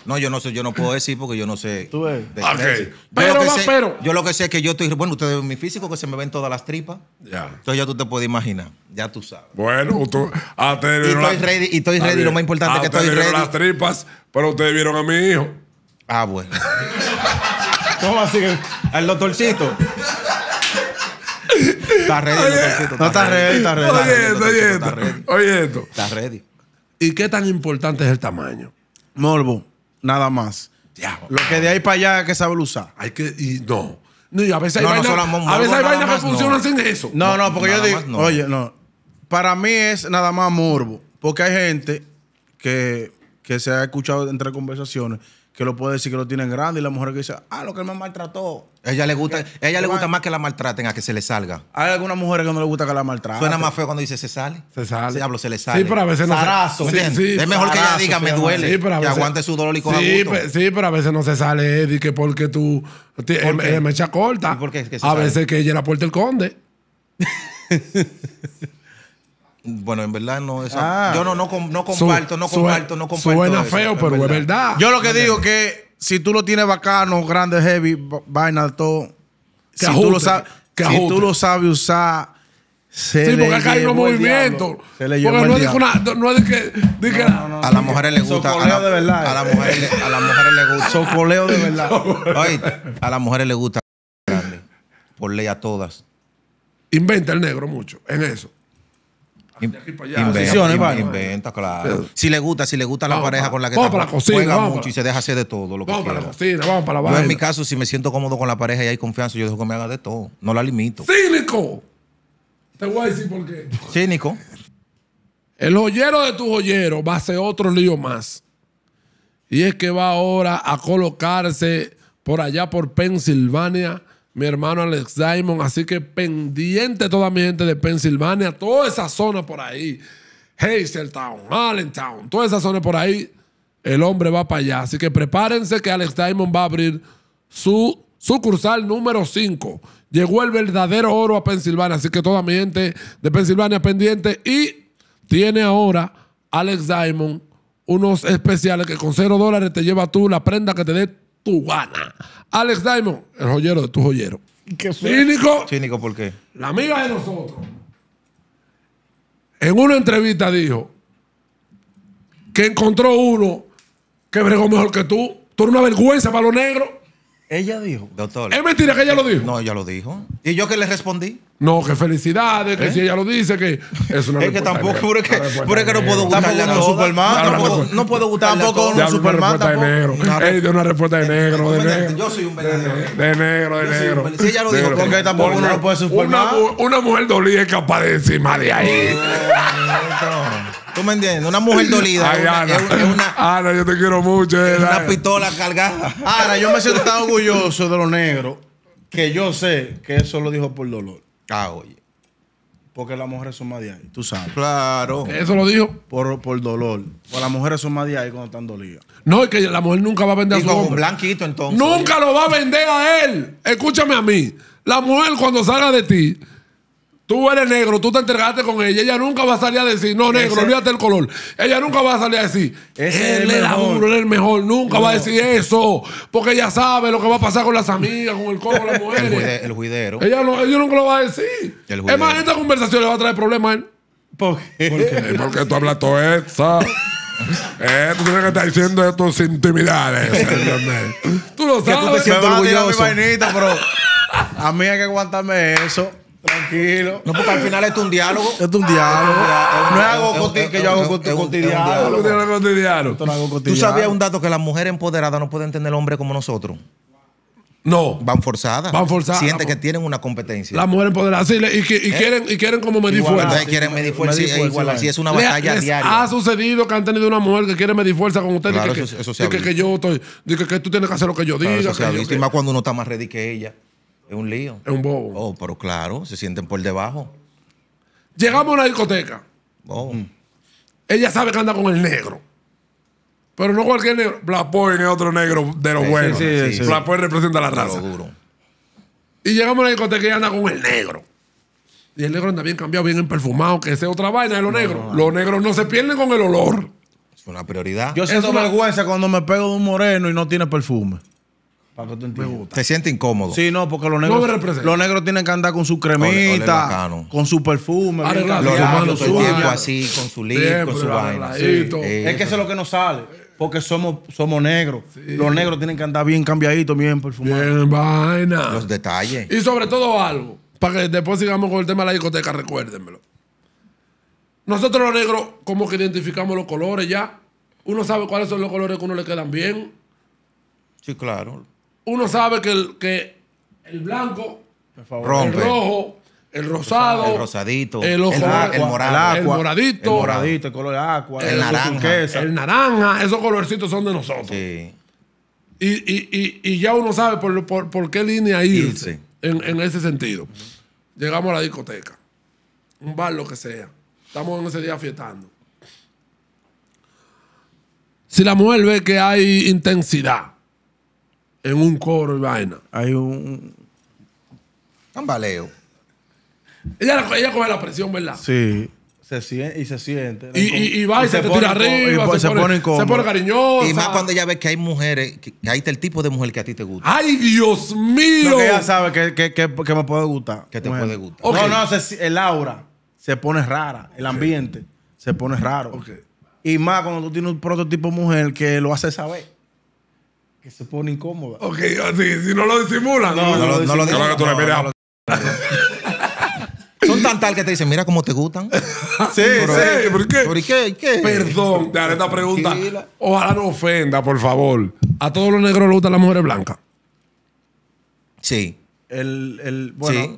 No, yo no sé, yo no puedo decir porque yo no sé. Tú ves. okay. Pero, yo lo, que sé, pero. yo lo que sé es que yo estoy. Bueno, ustedes ven mi físico que se me ven todas las tripas. Ya. Entonces ya tú te puedes imaginar. Ya tú sabes. Bueno, tú. Ah, y, estoy ready, y estoy ah, ready. Lo más importante ah, es que estoy ready. las tripas, pero ustedes vieron a mi hijo. Ah, bueno. (laughs) ¿Cómo así? Al doctorcito. Está ready, oye, doctorcito. no está ready, está ready. Oye, esto, oye, esto. Está ready. ¿Y qué tan importante es el tamaño? Morbo nada más. lo que de ahí para allá que sabe usar. Hay que, y no. No, a veces hay vainas, a veces hay vainas que funcionan sin eso. No, no, porque yo digo, oye, no. Para mí es nada más morbo. Porque hay gente que, que se ha escuchado entre conversaciones que lo puede decir que lo tienen grande y la mujer que dice, ah, lo que él me maltrató. Ella le gusta, ella le gusta más que la maltraten a que se le salga. Hay algunas mujeres que no le gusta que la maltraten. Suena más feo cuando dice se sale. Se sale. Se hablo, se le sale. Sí, pero a veces no se sale. es eh, mejor que ella diga, me duele. que aguante su dolor y coja sí, sí, pero a veces no se sale, Eddie, que porque tú ¿Por eh, eh, me echa corta. a veces que ella la puerta el conde. (laughs) Bueno, en verdad no. es ah. yo no, no, comparto, no comparto, no comparto. Suena feo, pero es verdad. Yo lo que digo es que si tú lo tienes bacano, grande, heavy, vaina, todo. si, tú lo sabes, si tú lo sabes usar. Se sí, porque acá hay unos movimientos. Se porque no es, no es que. a las mujeres les gusta. a de A las mujeres le, les gusta. Socoleo de verdad. (laughs) Oye, a las mujeres les gusta. Por ley a todas. Inventa el negro mucho en eso. Inventa, inventa, claro. Si le gusta, si le gusta la pareja con la que juega mucho y se deja hacer de todo lo vamos Para la vamos para la en mi caso, si me siento cómodo con la pareja y hay confianza, yo dejo que me haga de todo. No la limito. ¡Cínico! Te voy a decir por qué. Cínico. El joyero de tu joyero va a ser otro lío más. Y es que va ahora a colocarse por allá por Pensilvania mi hermano Alex Diamond. Así que pendiente toda mi gente de Pensilvania, toda esa zona por ahí. Hazeltown, Allentown, toda esa zona por ahí. El hombre va para allá. Así que prepárense que Alex Diamond va a abrir su sucursal número 5. Llegó el verdadero oro a Pensilvania. Así que toda mi gente de Pensilvania pendiente. Y tiene ahora Alex Diamond unos especiales que con cero dólares te lleva tú la prenda que te dé cubana. Alex Diamond, el joyero de tu joyero. ¿Qué Cínico. Cínico, ¿por qué? La amiga de nosotros. En una entrevista dijo que encontró uno que bregó mejor que tú. Tú eres una vergüenza para los negros. Ella dijo, doctor. Es mentira que ella lo dijo. No, ella lo dijo. ¿Y yo qué le respondí? No, que felicidades, que ¿Eh? si ella lo dice, que es una. (laughs) es que tampoco, pero que, pero que no puedo gustarle a Superman. no puedo gustar tampoco a un Superman. Tampoco. De negro. Ella dio una respuesta de negro, de negro. Yo soy un vendedor. De negro, de negro. Si ella lo dijo, porque tampoco uno lo puede superar. Una mujer dolía es capaz de encima de ahí. (laughs) ¿Tú me entiendes? Una mujer dolida. Ay, Ana. yo te quiero mucho. una pistola cargada. Ana, yo me siento tan orgulloso de lo negro que yo sé que eso lo dijo por dolor. Ah, oye. Porque las mujeres son más de tú sabes. Claro. Eso lo dijo. Por, por dolor. Porque las mujeres son más de ahí cuando están dolidas. No, es que la mujer nunca va a vender a su Un blanquito entonces. Nunca lo va a vender a él. Escúchame a mí. La mujer cuando salga de ti Tú eres negro, tú te entregaste con ella. Ella nunca va a salir a decir, no, negro, olvídate el color. Ella nunca va a salir a decir, él el mejor, él es el mejor. Nunca va a decir eso. Porque ella sabe lo que va a pasar con las amigas, con el cojo, con las (laughs) mujeres. el, juidero. Ella, nunca lo va a decir. Es más, esta conversación le va a traer problemas a él. ¿Por qué? (laughs) Porque tú hablas todo eso. Eh, tú tienes que estar diciendo tus intimidades, (laughs) Tú lo sabes. yo tú vainita, pero a mí hay que aguantarme eso. Tranquilo. No, porque al final esto es un diálogo. Esto es un diálogo. No es algo que yo hago cotidiano. ¿Tú sabías un dato que las mujeres empoderadas no pueden tener hombres como nosotros? No. Van forzadas. Van forzadas. Sienten que tienen una competencia. Las mujeres empoderadas. y, eh, y, quieren, y como medir fuerza. quieren fuerza. Sí, igual. es una batalla diaria. Ha sucedido que han tenido una mujer que quiere medir fuerza con usted. Claro, y que, que, que, yo estoy. Dice que, tú tienes que hacer lo que yo diga. Eso y más cuando uno está más ready que ella. Es un lío. Es un bobo. Oh, pero claro, se sienten por debajo. Llegamos a una discoteca. Oh. Mm. Ella sabe que anda con el negro. Pero no cualquier negro. Black es otro negro de los buenos. Sí, representa la raza. Y llegamos a la discoteca y anda con el negro. Y el negro anda bien cambiado, bien perfumado, que es otra vaina de los negros. Los negros no se pierden con el olor. Es una prioridad. Yo siento vergüenza cuando me pego de un moreno y no tiene perfume. Para que tú Te sientes incómodo. Sí, no, porque los negros, tienen que andar con su cremita, con su perfume, Con su tiempo así, con su lip, con su vaina. es que eso es lo que nos sale. Porque somos, somos negros. Los negros tienen que andar bien cambiaditos, bien perfumados. Bien vaina. Los detalles. Y sobre todo algo, para que después sigamos con el tema de la discoteca, recuérdenmelo. Nosotros los negros, como que identificamos los colores ya. Uno sabe cuáles son los colores que a uno le quedan bien. Sí, claro uno sabe que el, que el blanco, el rojo, el rosado, El rosadito. el morado. el moradito, el moradito, el color agua, el naranja. el naranja, esos colorcitos son de nosotros. Y, ya uno sabe por, por- qué línea irse en, en ese sentido. Llegamos a la discoteca, un bar, lo que sea. Estamos en ese día fiestando. Si la mujer ve que hay intensidad, en un coro y vaina. Hay un tambaleo. Ella, ella coge la presión, ¿verdad? Sí. Se siente, y se siente. Y, va y, se, te tira arriba. Pues se, pone pone, cariñoso se pone cariñosa. Y más cuando ella ve que hay mujeres, que, que ahí está el tipo de mujer que a ti te gusta. ¡Ay, Dios mío! No, que ella sabe que, que, que, me puede gustar. Que te puede gustar. No, no, el aura se pone rara. El ambiente se pone raro. Y más cuando tú tienes un prototipo de mujer que lo hace saber se pone incómoda. Ok, si no lo disimulan. No, no, lo disimulan. son tan tal que te dicen, mira cómo te gustan. (laughs) sí, sí, ¿por qué? ¿Por qué? Perdón, te haré esta pregunta. Ojalá no ofenda, por favor. ¿A todos los negros les gustan las mujeres blancas? Sí. El, el bueno,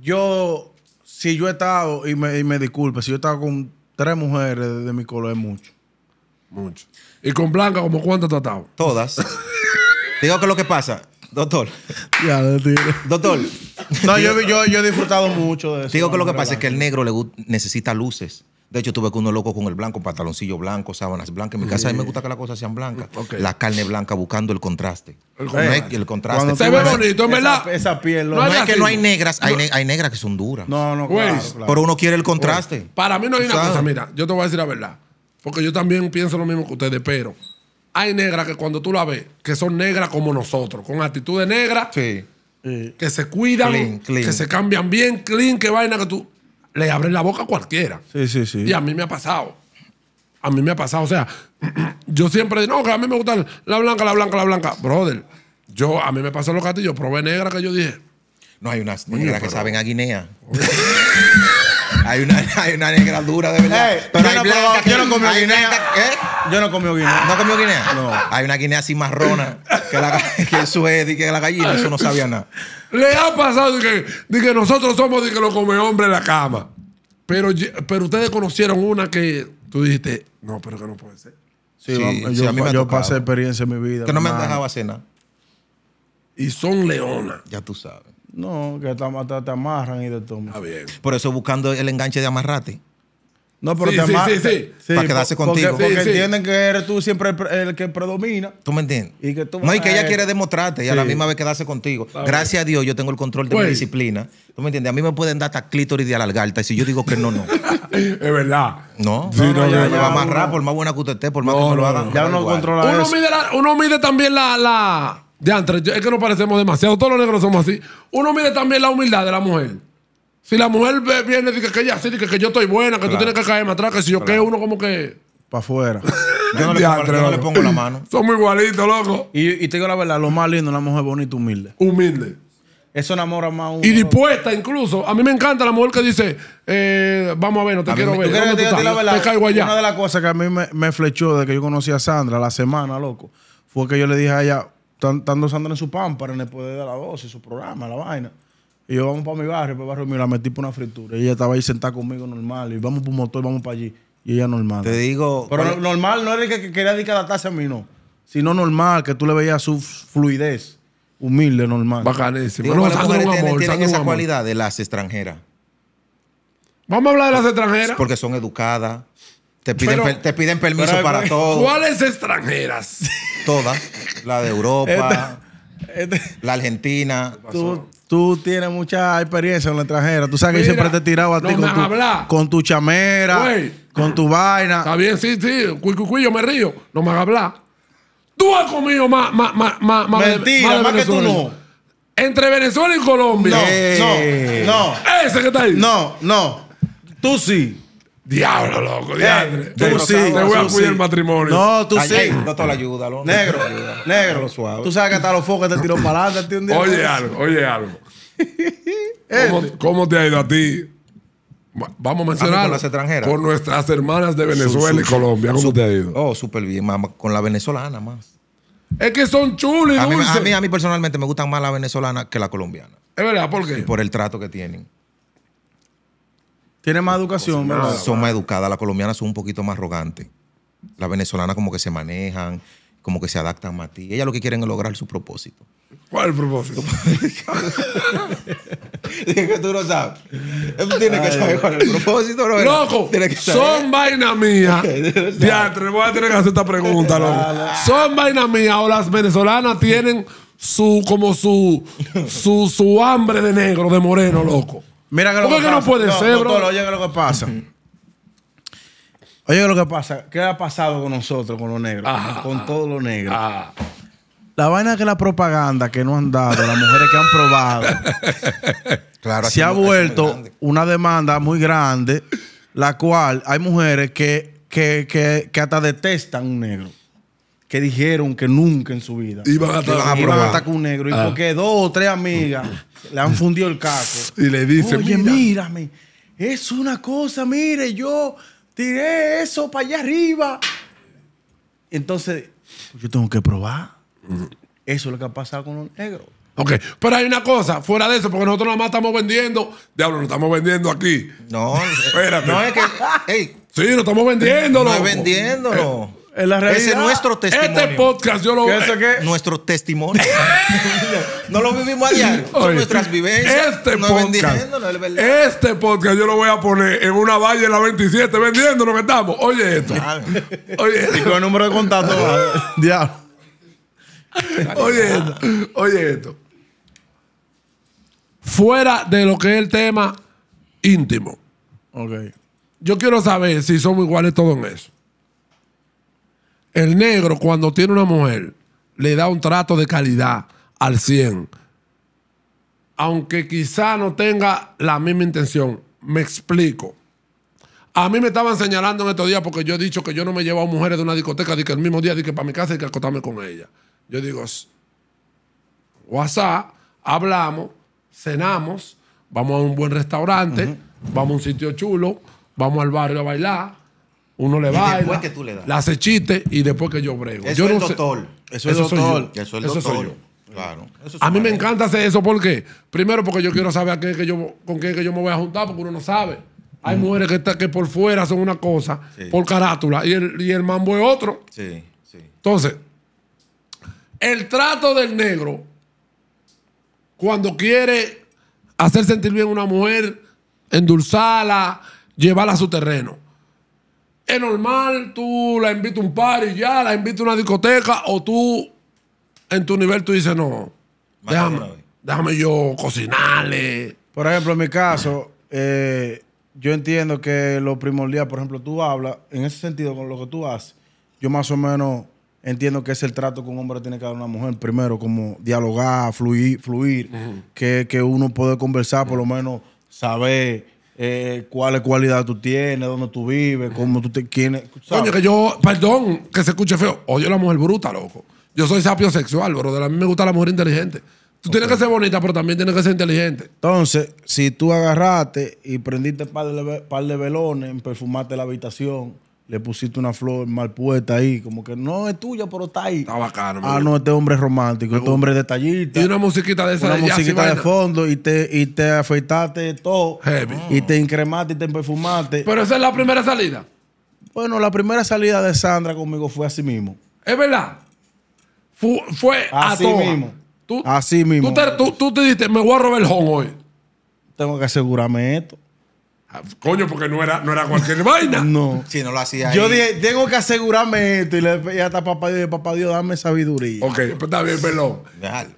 yo, si yo he estado, y me, y me disculpe, si yo he estado con tres mujeres de mi color, es mucho. Mucho. ¿Y con Blanca como cuántas te has Todas. (laughs) Digo que lo que pasa, doctor. Ya, Doctor. No, yo, he disfrutado mucho de eso. Digo que lo que pasa es que el negro le necesita luces. De hecho, tuve que uno loco con el blanco, pantaloncillo blanco, sábanas blancas. En mi casa a mí me gusta que las cosas sean blancas. La carne blanca buscando el contraste. El, contraste. el contraste. Se ve bonito, verdad. Esa, piel. No, es que no hay negras, hay, negras que son duras. No, no, claro, Pero uno quiere el contraste. Para mí no hay una cosa, mira, yo te voy a decir la verdad porque yo también pienso lo mismo que ustedes, pero hay negras que cuando tú la ves, que son negras como nosotros, con actitudes negras, que se cuidan, que se cambian bien, clean, que vaina que tú le abres la boca a cualquiera. Sí, sí, sí. Y a mí me ha pasado. A mí me ha pasado. O sea, (clears throat) yo siempre digo, no, que a mí me gusta la blanca, la blanca, la blanca. Brother, yo, a mí me pasó lo que a yo probé negra que yo dije. No, hay unas negras que saben a Guinea. (laughs) Hay una, (laughs) hay una negra dura, de verdad. yo, no blanca, comí guinea. ¿Qué? Yo no comí guinea. ¿No comí guinea? No. Hay una guinea así marrona que, la, (laughs) que es, que la gallina, eso no sabía nada. Le ha pasado de que, de que nosotros somos de que lo come hombre en la cama. Pero, pero ustedes conocieron una que tú dijiste, no, pero que no puede ser. Sí, yo, yo pasé experiencia en mi vida. Que no me han dejado hacer nada. Y son leonas. Ya tú sabes. No, que te, amarran y de todo. madre. Por eso buscando el enganche de amarrate. No, pero te amarran. Sí, sí, sí, Para quedarse contigo. Porque, entienden que eres tú siempre el, que predomina. ¿Tú me entiendes? no, y que ella eh, quiere demostrarte y a la misma vez quedarse contigo. Gracias a Dios yo tengo el control de mi pues. disciplina. ¿Tú me entiendes? A mí me pueden dar hasta clítoris de alargarte. Y si yo digo que no, no. (laughs) es verdad. No. Sí, no, no, no, no, no, no, por más buena que usted esté, por más que no lo hagan. Ya no controla no, no, no, uno mide también la... la de antes, es que nos parecemos demasiado. Todos los negros somos así. Uno mide también la humildad de la mujer. Si la mujer viene y dice que ella sí, que yo estoy buena, que tú tienes que caerme atrás, que si yo que uno como que. Para afuera. (laughs) yo, no le pongo, la mano. (laughs) Somos igualitos, loco. Y, y, te digo la verdad, lo más lindo es una mujer bonita, y humilde. Humilde. Eso enamora más Y dispuesta incluso. A mí me encanta la mujer que dice, eh, vamos a ver, no te quiero ver. Una de las cosas que a mí me, flechó de que yo conocí a Sandra la semana, loco, fue que yo le dije a ella, están andando en su pámpara, en el poder de la dosis, su programa, la vaina. Y yo vamos para mi barrio, para el barrio mío, la metí por una fritura. Y ella estaba ahí sentada conmigo normal. Y vamos por un motor, vamos para allí. Y ella normal. Te digo. Pero normal no era el que, quería dedicar la taza a mí, no. Sino normal, que tú le veías su fluidez. Humilde, normal. Bacanísimo. Pero tienen esa cualidad de las extranjeras. Vamos a hablar de las extranjeras. Porque son educadas, te piden, permiso para todo. ¿Cuáles extranjeras? (laughs) Todas. La de Europa, la Argentina. Tú, tienes mucha experiencia en la extranjera. Tú sabes que siempre te he tirado a ti con, tu, chamera, con tu vaina. Está bien, sí, sí. Cucucuillo, yo me río. No me hagas hablar. Tú has comido más, más, más, más, Mentira, más, más que tú no. Entre Venezuela y Colombia. No, no, no. Ese que está ahí. No, no. Tú sí. Diablo, loco, eh, diablo. Tú sí, te voy a cuidar el matrimonio. No, tú sí. No te la ayuda, loco. Negro, ayuda. negro. suave. Tú sabes que hasta los focos te tiró para adelante. Un oye algo, oye algo. (laughs) Eh. ¿Cómo, te ha ido a ti? Vamos a mencionar con, las extranjeras. con nuestras hermanas de Venezuela y Colombia. ¿Cómo te ha ido? Oh, súper bien, Con la venezolana más. Es que son chulos y a Mí, a, mí, personalmente me gustan más la venezolana que la colombiana. ¿Es verdad? ¿Por qué? por el trato que tienen. Tiene más educación, ¿verdad? Son más educadas. Las colombianas son un poquito más arrogantes. Las venezolanas como que se manejan, como que se adaptan más a ti. Ellas lo que quieren es lograr su propósito. ¿Cuál propósito? Dije (laughs) que tú no sabes. Tienes que saber cuál es el propósito, Loco, son vainas mías. (laughs) Teatro, voy a tener que hacer esta pregunta, loco. Son vainas mías o las venezolanas tienen su, como su, su, su hambre de negro, de moreno, loco. Mira que lo que, no puede ser, bro? Oye, lo que pasa. Oye, lo que pasa. ¿Qué ha pasado con nosotros, con los negros? Ah. con todos los negros. Ah. La vaina que la propaganda que no han dado, las mujeres que han probado, (laughs) claro, se ha vuelto una demanda muy grande, la cual hay mujeres que, hasta detestan un negro que dijeron que nunca en su vida iban a, con un negro. Y ah. porque dos o tres amigas le han fundido el caco. Y le dice, oye, mírame, es una cosa, mire, yo tiré eso para allá arriba. Entonces, yo tengo que probar. Eso es lo que ha pasado con los negros. Ok, pero hay una cosa, fuera de eso, porque nosotros nada más estamos vendiendo. Diablo, no estamos vendiendo aquí. No, (laughs) espérate. No es que. sí, no estamos vendiéndolo. No estamos vendiéndolo. Eh, la realidad, Ese es nuestro este testimonio. Este podcast yo lo veo. qué? nuestro testimonio. (laughs) no lo vivimos a diario. Son nuestras vivencias. Este, podcast, este podcast yo lo voy a poner en una valla en la 27 vendiendo lo que estamos. Oye esto. Oye esto. Y con el número de contacto. (laughs) Diablo. Oye esto. Oye esto. Fuera de lo que es el tema íntimo. Ok. Yo quiero saber si somos iguales todos en eso. El negro, cuando tiene una mujer, le da un trato de calidad al 100. Aunque quizá no tenga la misma intención. Me explico. A mí me estaban señalando en estos días porque yo he dicho que yo no me llevo a mujeres de una discoteca, de que el mismo día, dije que para mi casa hay que acotarme con ella. Yo digo, WhatsApp, hablamos, cenamos, vamos a un buen restaurante, vamos a un sitio chulo, vamos al barrio a bailar, uno le va. Después que tú le das. La acechiste y después que yo brego. Eso es el doctor. Eso es el doctor. Eso es el doctor. Soy yo. Claro. a mí me encanta hacer eso porque, primero, porque yo quiero saber con quién que yo me voy a juntar, porque uno no sabe. Hay mm. mujeres que, que por fuera son una cosa, por carátula, y el, y el mambo es otro. Sí, sí. Entonces, el trato del negro, cuando quiere hacer sentir bien a una mujer, endulzarla, llevarla a su terreno es normal, tú la invitas un par y ya, la invitas a una discoteca, o tú en tu nivel tú dices, no, déjame, yo cocinarle. Por ejemplo, en mi caso, eh, yo entiendo que lo primordial, por ejemplo, tú hablas, en ese sentido, con lo que tú haces, yo más o menos entiendo que es el trato que un hombre tiene que dar una mujer. Primero, como dialogar, fluir, fluir que, uno puede conversar, por lo menos saber eh, cuál cualidad tú tienes, dónde tú vives, cómo tú te quieres. Coño, que yo, perdón que se escuche feo, odio a la mujer bruta, loco. Yo soy sapio sexual, De A mí me gusta la mujer inteligente. Tú tienes que ser bonita, pero también tienes que ser inteligente. Entonces, si tú agarraste y prendiste un par de, par de velones, perfumaste la habitación le pusiste una flor mal puesta ahí, como que no es tuya, pero está ahí. Está caro. Ah, no, este hombre es romántico, este hombre es detallista. Y una musiquita de esa Una musiquita de fondo y te, y te afeitaste todo. Heavy. Y te incremaste y te perfumaste. Pero esa es la primera salida. Bueno, la primera salida de Sandra conmigo fue así mismo. Es verdad. Fue, fue así mismo. Tú, así mismo. Tú te, tú, dijiste, me voy a robar el home hoy. Tengo que asegurarme esto. Ah, coño, porque no era, no era cualquier vaina. (laughs) No. Si no lo hacía Yo dije, tengo que asegurarme esto. Y le hasta papá Dios, papá Dios, dame sabiduría. Ok, pues, está bien, perdón.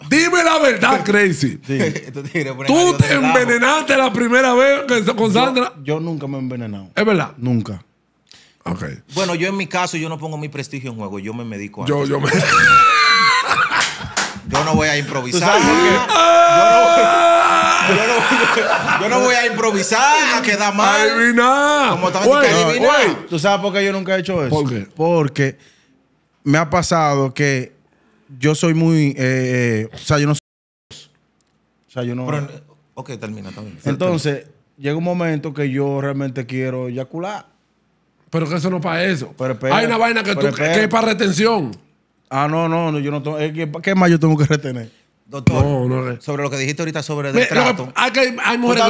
Dime la verdad, Crazy. (laughs) Este Tú te envenenaste la primera vez con Sandra. Yo nunca me he envenenado. Es verdad. Nunca. Ok. Bueno, yo en mi caso, yo no pongo mi prestigio en juego. Yo me medico a Yo, yo me. (laughs) Yo no voy a improvisar. Ah. Yo no voy- yo, no, voy a improvisar, a quedar mal. Adivina. Como estaba adivina. ¿Tú sabes por qué yo nunca he hecho eso? ¿Por qué? Porque me ha pasado que yo soy muy. Eh, eh, o sea, yo no soy. O sea, yo no. ok, termina también. Entonces, llega un momento que yo realmente quiero eyacular. Pero que eso no es para eso. Hay una vaina que, que es para retención. Ah, no, no, no yo no tengo. ¿Qué más yo tengo que retener? Doctor, eh. sobre lo que dijiste ahorita sobre el trato. Hay, mujeres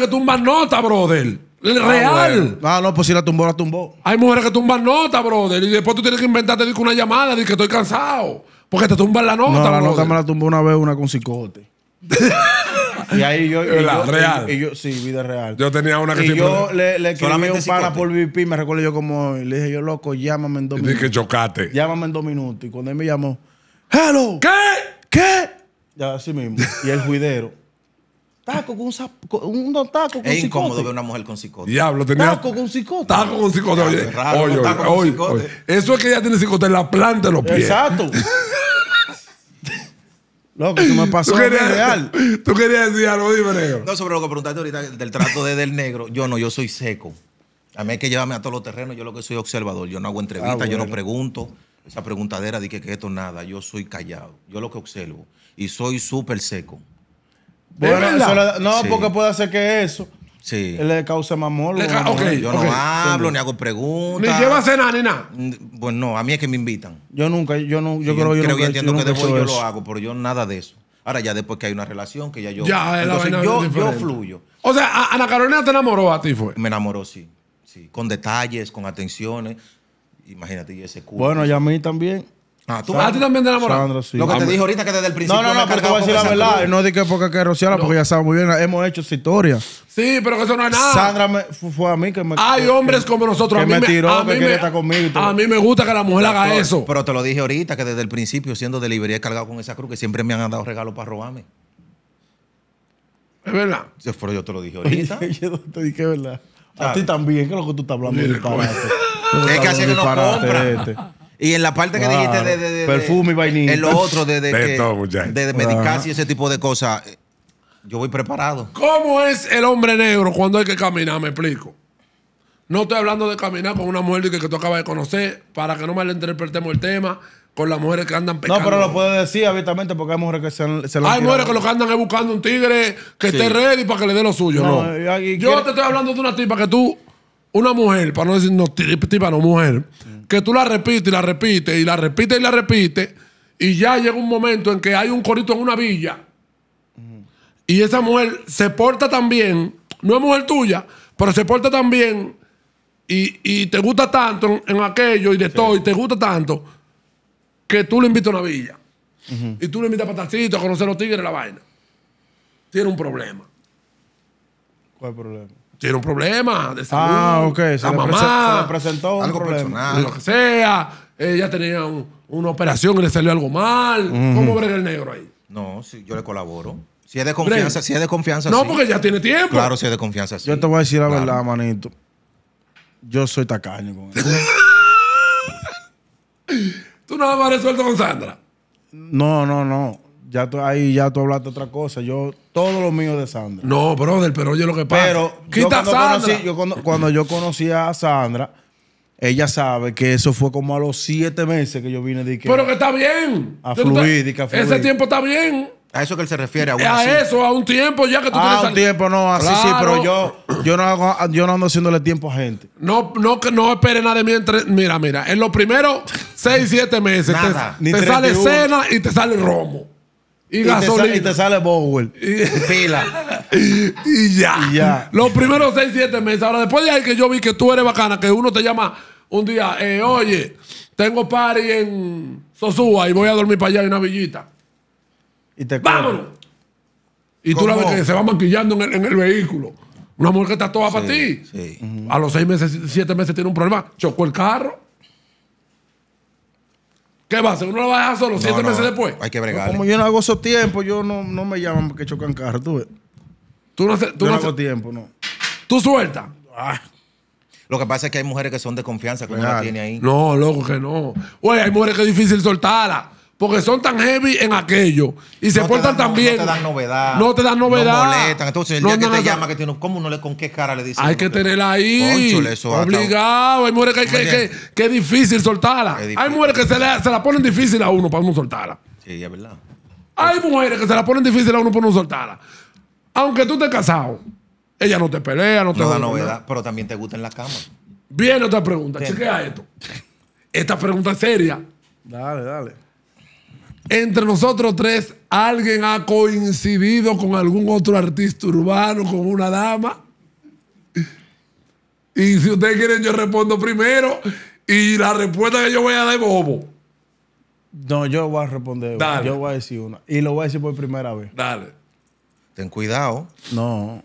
que tú, tumban nota, brother. Ah, real. Ah, no, pues si la tumbó, la tumbó. Hay mujeres que tumban nota, brother. Y después tú tienes que inventarte una llamada de que estoy cansado. Porque te tumban la nota. No, la nota me la tumbó una vez una con cicote. (laughs) y ahí yo. real. Y, yo, sí, vida real. Yo tenía una que y Yo le, le un para por VIP me recuerdo yo como. le dije, yo loco, llámame en dos minutos. Y dije, chocate. Llámame en dos minutos. Y cuando él me llamó. ¿Qué? ¿Qué? Ya, así mismo. Y el juidero. Taco con un, taco con un taco con Es incómodo ver una mujer con psicote. Diablo, tenía. Taco con psicote? Taco con un Oye, Eso es que ya tiene psicote en la planta de los pies. Exacto. que (laughs) eso me pasó ¿Tú querías, real. (laughs) ¿Tú querías decir algo? Dime, negro. No, sobre lo que preguntaste ahorita del trato de, del negro. Yo no, yo soy seco. A mí hay que llevarme a todos los terrenos. Yo lo que soy observador. Yo no hago entrevistas, ah, yo no pregunto esa preguntadera dije que, esto nada, yo soy callado, yo lo que observo y soy súper seco. no, porque puede ser que eso sí. le cause más amor. yo no hablo, ni hago preguntas. Ni lleva a ni nada. Pues no, a mí es que me invitan. Yo nunca, yo no, yo, creo, yo, creo nunca, entiendo que después yo lo hago, pero yo nada de eso. Ahora ya después que hay una relación, que ya yo. Ya, yo, yo fluyo. O sea, Ana Carolina te enamoró a ti, fue. Me enamoró, sí. Sí, con detalles, con atenciones. Imagínate, y ese culo. Bueno, y a mí también. Ah, tú, ah, también te enamoraste. Sandra, sí. Lo que te dije ahorita que desde el principio. No, no, no, pero te voy a decir la verdad. No dije que porque que rociarla, porque ya sabes muy bien, hemos hecho su historia. Sí, pero que eso no es nada. Sandra fue a mí que me. Hay hombres como nosotros. Que a me tiró, a que estar conmigo. A mí me gusta que la mujer haga eso. Pero te lo dije ahorita que desde el principio, siendo de librería, he cargado con esa cruz que siempre me han dado regalos para robarme. Es verdad. pero yo te lo dije ahorita. (laughs) yo te dije verdad. A ti también, que es lo que tú estás hablando. Es este. Y en la parte que dijiste de, Perfume y vainilla. En lo otro, de, de, medicarse y ese tipo de cosas. Eh, yo voy preparado. ¿Cómo es el hombre negro cuando hay que caminar? Me explico. No estoy hablando de caminar con una mujer que, que tú acabas de conocer, para que no malinterpretemos el tema, con las mujeres que andan pecando. No, pero lo puedo decir abiertamente porque hay mujeres que se, lo Hay mujeres que lo que andan es buscando un tigre que esté ready para que le dé lo suyo, ¿no? Yo te estoy hablando de una tipa que tú una mujer, para no decir no, no mujer, que tú la repites y la repites y la repites y la repites, y ya llega un momento en que hay un corito en una villa, y esa mujer se porta también no es mujer tuya, pero se porta también y, te gusta tanto en, aquello y de todo, y te gusta tanto, que tú le invitas a una villa. Y tú le invitas a Patacito, a conocer los tigres, la vaina. Tiene un problema. ¿Cuál problema? tiene un problema de ah, salud. Ah, ok. Se la mamá. presentó algo problema. Lo que sea. Ella tenía una operación y le salió algo mal. ¿Cómo brega el negro ahí? No, si yo le colaboro. Si es de confianza, si es de confianza. No, porque ya tiene tiempo. Claro, si es de confianza. Yo te voy a decir la verdad, manito. Yo soy tacaño con él. (laughs) ¿Tú nada más resuelto con Sandra? No, no, no. Ya tú, ahí ya tú hablaste otra cosa. Yo, todo lo mío de Sandra. No, brother, pero oye lo que pasa. Pero yo cuando, Sandra? yo cuando, yo conocí a Sandra, ella sabe que eso fue como a los siete meses que yo vine de que Pero que está bien. A fluir, que a Ese tiempo está bien. A eso que él se refiere. A, a eso, a un tiempo ya que tú A ah, un tiempo, no, así sí, pero yo, yo, no yo no ando haciéndole tiempo a gente. No, no, no espere nada de mí. Entre, mira, mira, en los primeros seis, siete meses te, te sale cena y te sale romo. Y, Te sale Bower. (laughs) y ya. Y ya. Los primeros seis, siete meses. Ahora, después de ahí que yo vi que tú eres bacana, que uno te llama un día, eh, oye, tengo party en Sosúa y voy a dormir para allá en una villita. Y te ¡Vámonos! Y tú la ves que se va maquillando en el, vehículo. Una mujer que está toda para ti. A los seis meses, siete meses tiene un problema. Chocó el carro. ¿Qué pasa? ¿Uno lo va a dejar solo siete meses después? Hay que bregar. Como yo no hago esos tiempos, yo no, no me llaman porque chocan carro, tú ves. Tú no, tú no hago tiempo, no. ¿Tú sueltas? Ah. Lo que pasa es que hay mujeres que son de confianza como tiene ahí. No, loco, que no. Oye, hay mujeres que es difícil soltarla porque son tan heavy en aquello y se portan tan bien. No te dan novedad. No te dan novedad. No molestan. Entonces, el no, día que te llama, que tiene, ¿cómo no le con qué cara le dice Hay que tenerla ahí. Obligado. Hay mujeres que, hay que, que, difícil soltarla. Hay mujeres que se, se la ponen difícil a uno para uno soltarla. Sí, es verdad. Hay mujeres que se la ponen difícil a uno para uno soltarla. Aunque tú estés casado, ella no te pelea, no te no da novedad. Pero también te gusta en la cama. Viene otra pregunta. Chequea esto. Esta pregunta es seria. Dale, dale. Entre nosotros tres, ¿alguien ha coincidido con algún otro artista urbano, con una dama? Y si ustedes quieren, yo respondo primero. Y la respuesta que yo voy a dar es bobo. No, yo voy a responder. Yo voy a decir una. Y lo voy a decir por primera vez. Dale. Ten cuidado. No.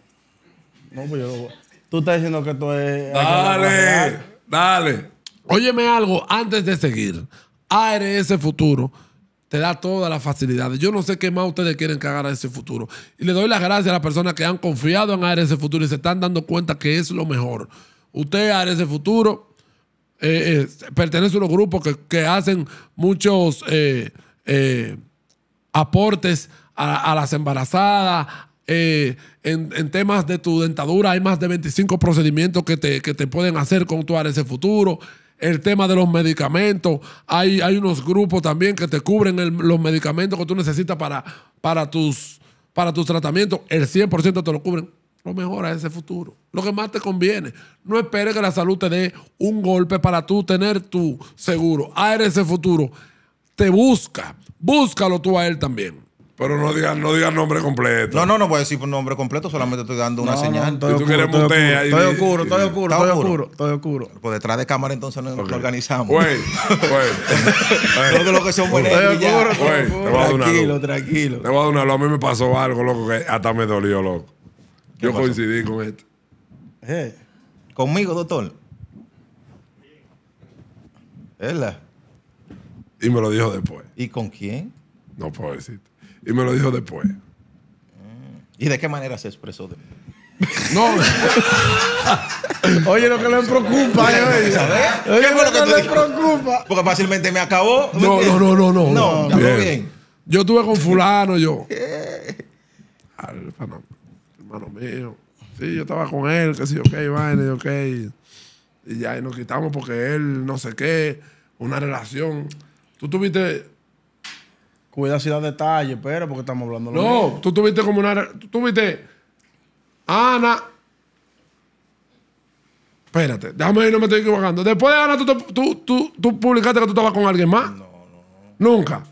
No, pues yo Tú estás diciendo que tú es. Dale. Dale. Óyeme algo antes de seguir. ARS Futuro te da todas las facilidades. Yo no sé qué más ustedes quieren que a ese futuro. Y le doy las gracias a las personas que han confiado en ARS Futuro y se están dando cuenta que es lo mejor. Usted, ARS Futuro, eh, eh, pertenece a unos grupos que, que hacen muchos eh, aportes a, las embarazadas. En, temas de tu dentadura hay más de 25 procedimientos que te, que te pueden hacer con tu ARS Futuro el tema de los medicamentos. Hay, hay unos grupos también que te cubren los medicamentos que tú necesitas para, para, tus, para tratamientos. El 100% te lo cubren. Lo mejor es ese futuro. Lo que más te conviene. No esperes que la salud te dé un golpe para tú tener tu seguro. A ah, ese futuro. Te busca. Búscalo tú a él también. Pero no digan no diga nombre completo. No, no, no puedo a decir nombre completo, solamente estoy dando una señal. No, estoy, oscuro, estoy, oscuro, estoy, oscuro, estoy oscuro, estoy oscuro, estoy Pues detrás de cámara entonces nos, organizamos. Güey, güey. (laughs) Todo lo que son buenos. Tranquilo, tranquilo. Te voy a dar A mí me pasó algo, loco, que hasta me dolió, loco. Yo coincidí con esto. Eh, ¿Conmigo, doctor? ¿Verdad? Y me lo dijo después. ¿Y con quién? No puedo decirte. Y me lo dijo después. ¿Y de qué manera se expresó? después? No. oye, lo que le preocupa. ¿Qué lo que le preocupa? Porque fácilmente me acabó. No, no, no, no. No, no, bien. Yo estuve con fulano, yo. hermano, hermano mío. Sí, yo estaba con él, que sí, ok, vaina, ok. Y ya y nos quitamos porque él, no sé qué, una relación. Tú tuviste voy si da detalle, pero porque estamos hablando. No, tú tuviste como una. Tú tuviste. Ana. Espérate, déjame ir, no me estoy equivocando. Después de Ana, tú, tú, tú, publicaste que tú estabas con alguien más. No, no, no. Nunca.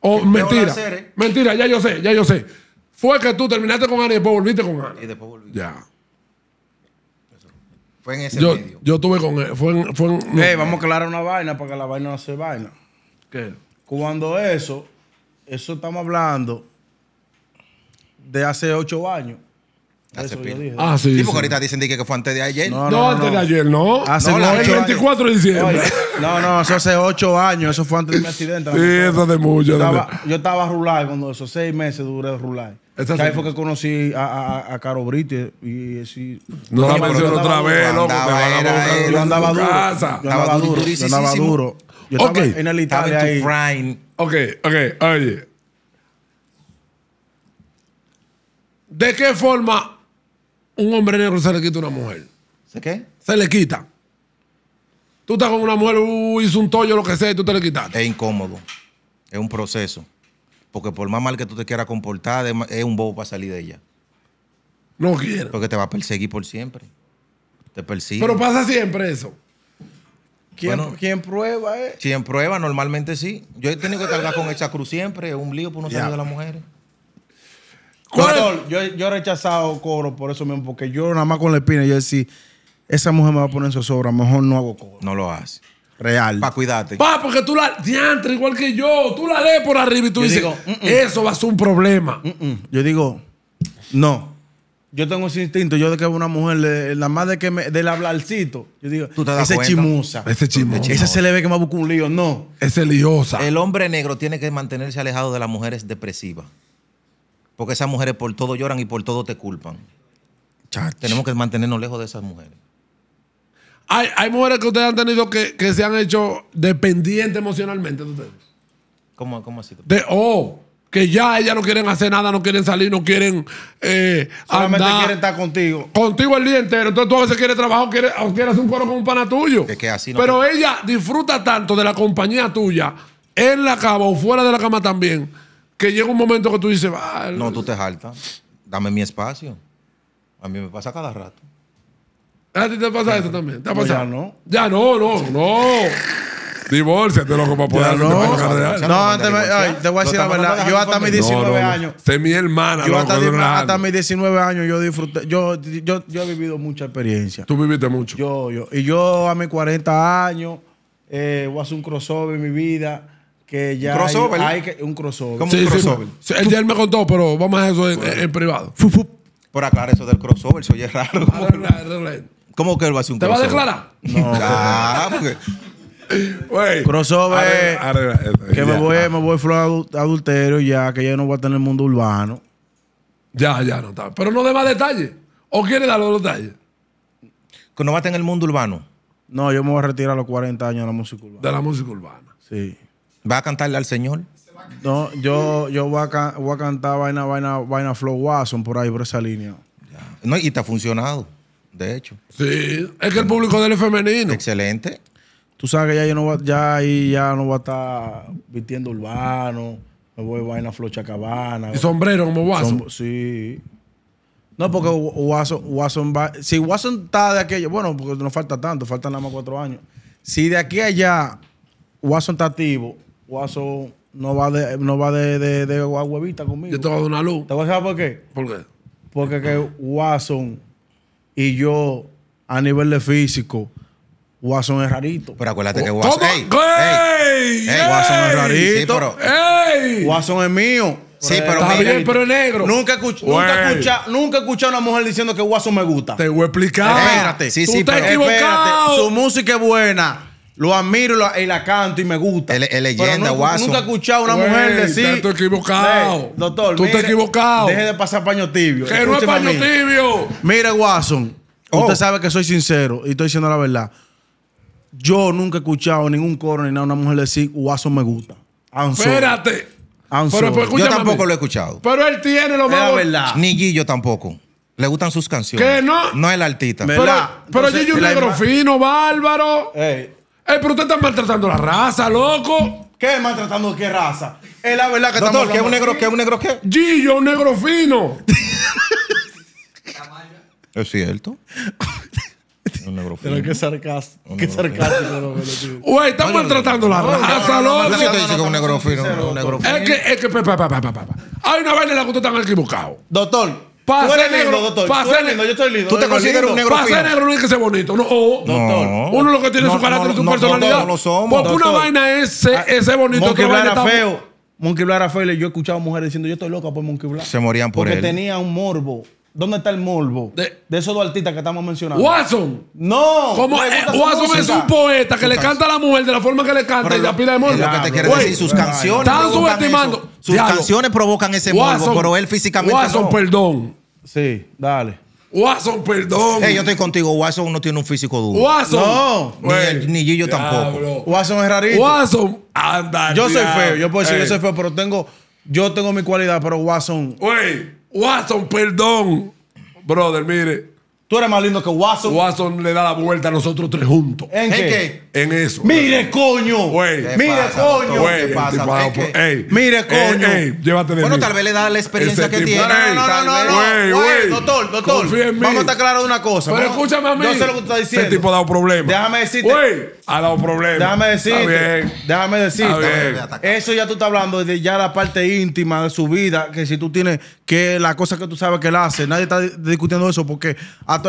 O mentira. ¿eh? Mentira, ya yo sé, ya yo sé. Fue que tú terminaste con Ana y después volviste con Ana. Y después volviste. Ya. Fue en ese yo, medio. Yo tuve con él. Fue en, fue vamos a aclarar una vaina para que la vaina no sea vaina. ¿Qué? Cuando eso, eso estamos hablando de hace ocho años. Hace Ah, sí, sí, porque ahorita dicen que fue antes de ayer. No, antes de ayer, no. Hace no, 24 de diciembre. no, no, eso hace ocho años. Eso fue antes de mi accidente. sí, de mucho. Yo estaba, yo estaba cuando eso. Seis meses duré rular. ahí fue que conocí a, a, a Caro Brito y, sí. No la menciono otra vez, loco. Yo andaba duro. Yo andaba duro. Yo andaba duro. Yo en el ahí. Ok, ok, oye. ¿De qué forma un hombre negro se le quita a una mujer? ¿Se qué? Se le quita. Tú estás con una mujer, hizo un tollo, lo que sea, y tú te le quitaste. Es incómodo. Es un proceso. Porque por más mal que tú te quieras comportar, es un bobo para salir de ella. No quiero. Porque te va a perseguir por siempre. Te persigue. Pero pasa siempre eso. ¿Quién, ¿Quién, prueba, eh? en prueba, normalmente sí. Yo he tenido que cargar con esa cruz siempre, un lío por no salir de las mujeres. yo, he rechazado coro por eso mismo, porque yo nada más con la espina, yo decía, esa mujer me va a poner en sobra mejor no hago coro. No lo hace. Real. Para cuidarte. Pa, porque tú la. Diantre, igual que yo. Tú la lees por arriba y tú dices, mm, mm". eso va a ser un problema. Mm, yo digo, no yo tengo ese instinto. Yo de que una mujer, la más de que me, del hablarcito, yo digo, ese chimusa. Ese chimusa. Esa se le ve que me busca un lío. No. Esa es liosa. El hombre negro tiene que mantenerse alejado de las mujeres depresivas. Porque esas mujeres por todo lloran y por todo te culpan. Tenemos que mantenernos lejos de esas mujeres. Hay, mujeres que ustedes han tenido que, se han hecho dependientes emocionalmente de ustedes. ¿Cómo, cómo así? De, oh, que ya ellas no quieren hacer nada, no quieren salir, no quieren eh, Solamente quieren estar contigo. Contigo el día entero. Entonces tú a veces quieres trabajar o quieres, un cuero con un pana tuyo. Pero ella disfruta tanto de la compañía tuya, en la cama o fuera de la cama también, que llega un momento que tú dices, vale No, tú te jaltas. Dame mi espacio. A mí me pasa cada rato. ¿A ti te pasa eso también? ya no. Ya no, no, no loco, como poder no, no, no, te, voy a decir la verdad. Yo hasta mis 19 años. Sé mi hermana. Yo hasta, mis 19 años yo disfruté. Yo, yo, yo he vivido mucha experiencia. Tú viviste mucho. Yo, yo. Y yo a mis 40 años eh, voy a hacer un crossover en mi vida que ya crossover? un crossover. ¿Cómo un crossover? él ya me contó, pero vamos a eso en, privado. privado. Por acá eso del crossover, se oye raro. ¿Cómo, que él va a hacer un crossover? ¿Te va a declarar? No. (laughs) Ah, porque... Wey, crossover. Eh, eh, que me voy, a me voy flow adulterio ya, que ya no voy a tener el mundo urbano. Ya, ya no está. Pero no de más detalles. ¿O quiere dar los detalles? Que no va a tener el mundo urbano. No, yo me voy a retirar a los 40 años de la música urbana. De la música urbana. Sí. ¿Va a cantarle al señor? No, yo, yo voy, a voy a cantar vaina, vaina, vaina Flow Watson por ahí, por esa línea. No, y está funcionado, de hecho. Sí, es que el público de él es femenino. Excelente tú sabes que ya no va, ya ahí ya no va a estar vistiendo urbano, me voy a ir una flocha cabana. ¿Y sombrero como Watson? sí. No, porque Watson, va. Si Watson está de aquello, bueno, porque no falta tanto, faltan nada más cuatro años. Si de aquí a allá Watson está activo, Watson no va de, no va de, de, huevita conmigo. Yo te voy a dar una luz. ¿Te voy a saber por qué? ¿Por qué? Porque que Watson y yo, a nivel de físico, Watson es rarito. Pero acuérdate que oh, Watson. Ey, ey, Watson es rarito. Hey, Watson es mío. Sí, pero Está bien, pero es negro. Nunca he nunca nunca a una mujer diciendo que Watson me gusta. Te voy a explicar. Espérate. Sí, sí, espérate. Su música es buena. Lo admiro y la, canto y me gusta. Es leyenda, Watson. Nunca he escuchado a una mujer decir. Tú equivocado. doctor, tú estás te equivocado. Deje de pasar paño tibio. Que no es paño tibio. Mire, Watson. Usted oh. sabe que soy sincero y estoy diciendo la verdad. Yo nunca he escuchado ningún coro ni nada una mujer decir, guaso me gusta. Espérate. Pues, Yo tampoco lo he escuchado. Pero él tiene lo Es verdad. Ni Gillo tampoco. Le gustan sus canciones. Que no. No es el artista. Pero, ¿Verdad? pero es un negro fino, bárbaro. Ey, eh, pero usted está maltratando la raza, loco. ¿Qué es maltratando qué raza? Es la verdad que está estamos ¿qué es un negro? ¿Qué es un negro qué? Gillo, un negro fino. (laughs) Es cierto. (laughs) Un Pero qué sarcástico. Qué sarcástico. Güey, estamos maltratando la raza, loco. ¿Por qué te dice que un negro Un Es que, es que, pa, pa, pa, pa, Hay una vaina en la que ustedes están equivocados. Doctor. Pase tú eres negro, lindo, doctor. Pase tú eres lindo, yo estoy lindo. Tú te consideras un negro Pase ser negro no que sea bonito. No, doctor. Uno lo que tiene no, su carácter y su personalidad. Porque una vaina es ese bonito. Monkey blair era feo. Monkey Black era feo. Yo he escuchado mujeres diciendo, yo estoy loca por Monkey Black. Se morían por él. Porque tenía un morbo ¿Dónde está el morbo de, esos dos artistas que estamos mencionando? Watson. No. Como, eh, Watson es un poeta que le canta a la mujer de la forma que le canta y la pila de morbo. lo que te quiere decir, sus canciones. Están subestimando. Sus canciones provocan ese Watson, morbo, pero él físicamente. Watson, perdón. Sí, dale. Watson, perdón. Hey, eh, yo estoy contigo. Watson no tiene un físico duro. Watson. No. Ni, Gillo tampoco. Watson es rarito. Watson. Anda. Yo soy feo. Yo puedo decir que soy feo, pero tengo. Yo tengo mi cualidad, pero Watson. Watson, perdón. Brother, mire. Tú eres más lindo que Watson. Watson le da la vuelta a nosotros tres juntos. ¿En qué? En eso. Mire, coño. Mire, coño. Wey, pasa? Ah, pues, mire, coño. llévate de bueno, tal vez le da la experiencia que tiene. No, no, no, no, no. Wey, Doctor, doctor. Confía en mí. Vamos a estar claros de una cosa. Pero escúchame a mí. Yo sé lo que tú estás diciendo. Ese tipo ha dado problema. Déjame decirte ha dado problemas. Déjame decirte. Déjame decirte. Eso ya tú estás hablando de ya la parte íntima de su vida, que si tú tienes que la cosa que tú sabes que él hace, nadie está discutiendo eso porque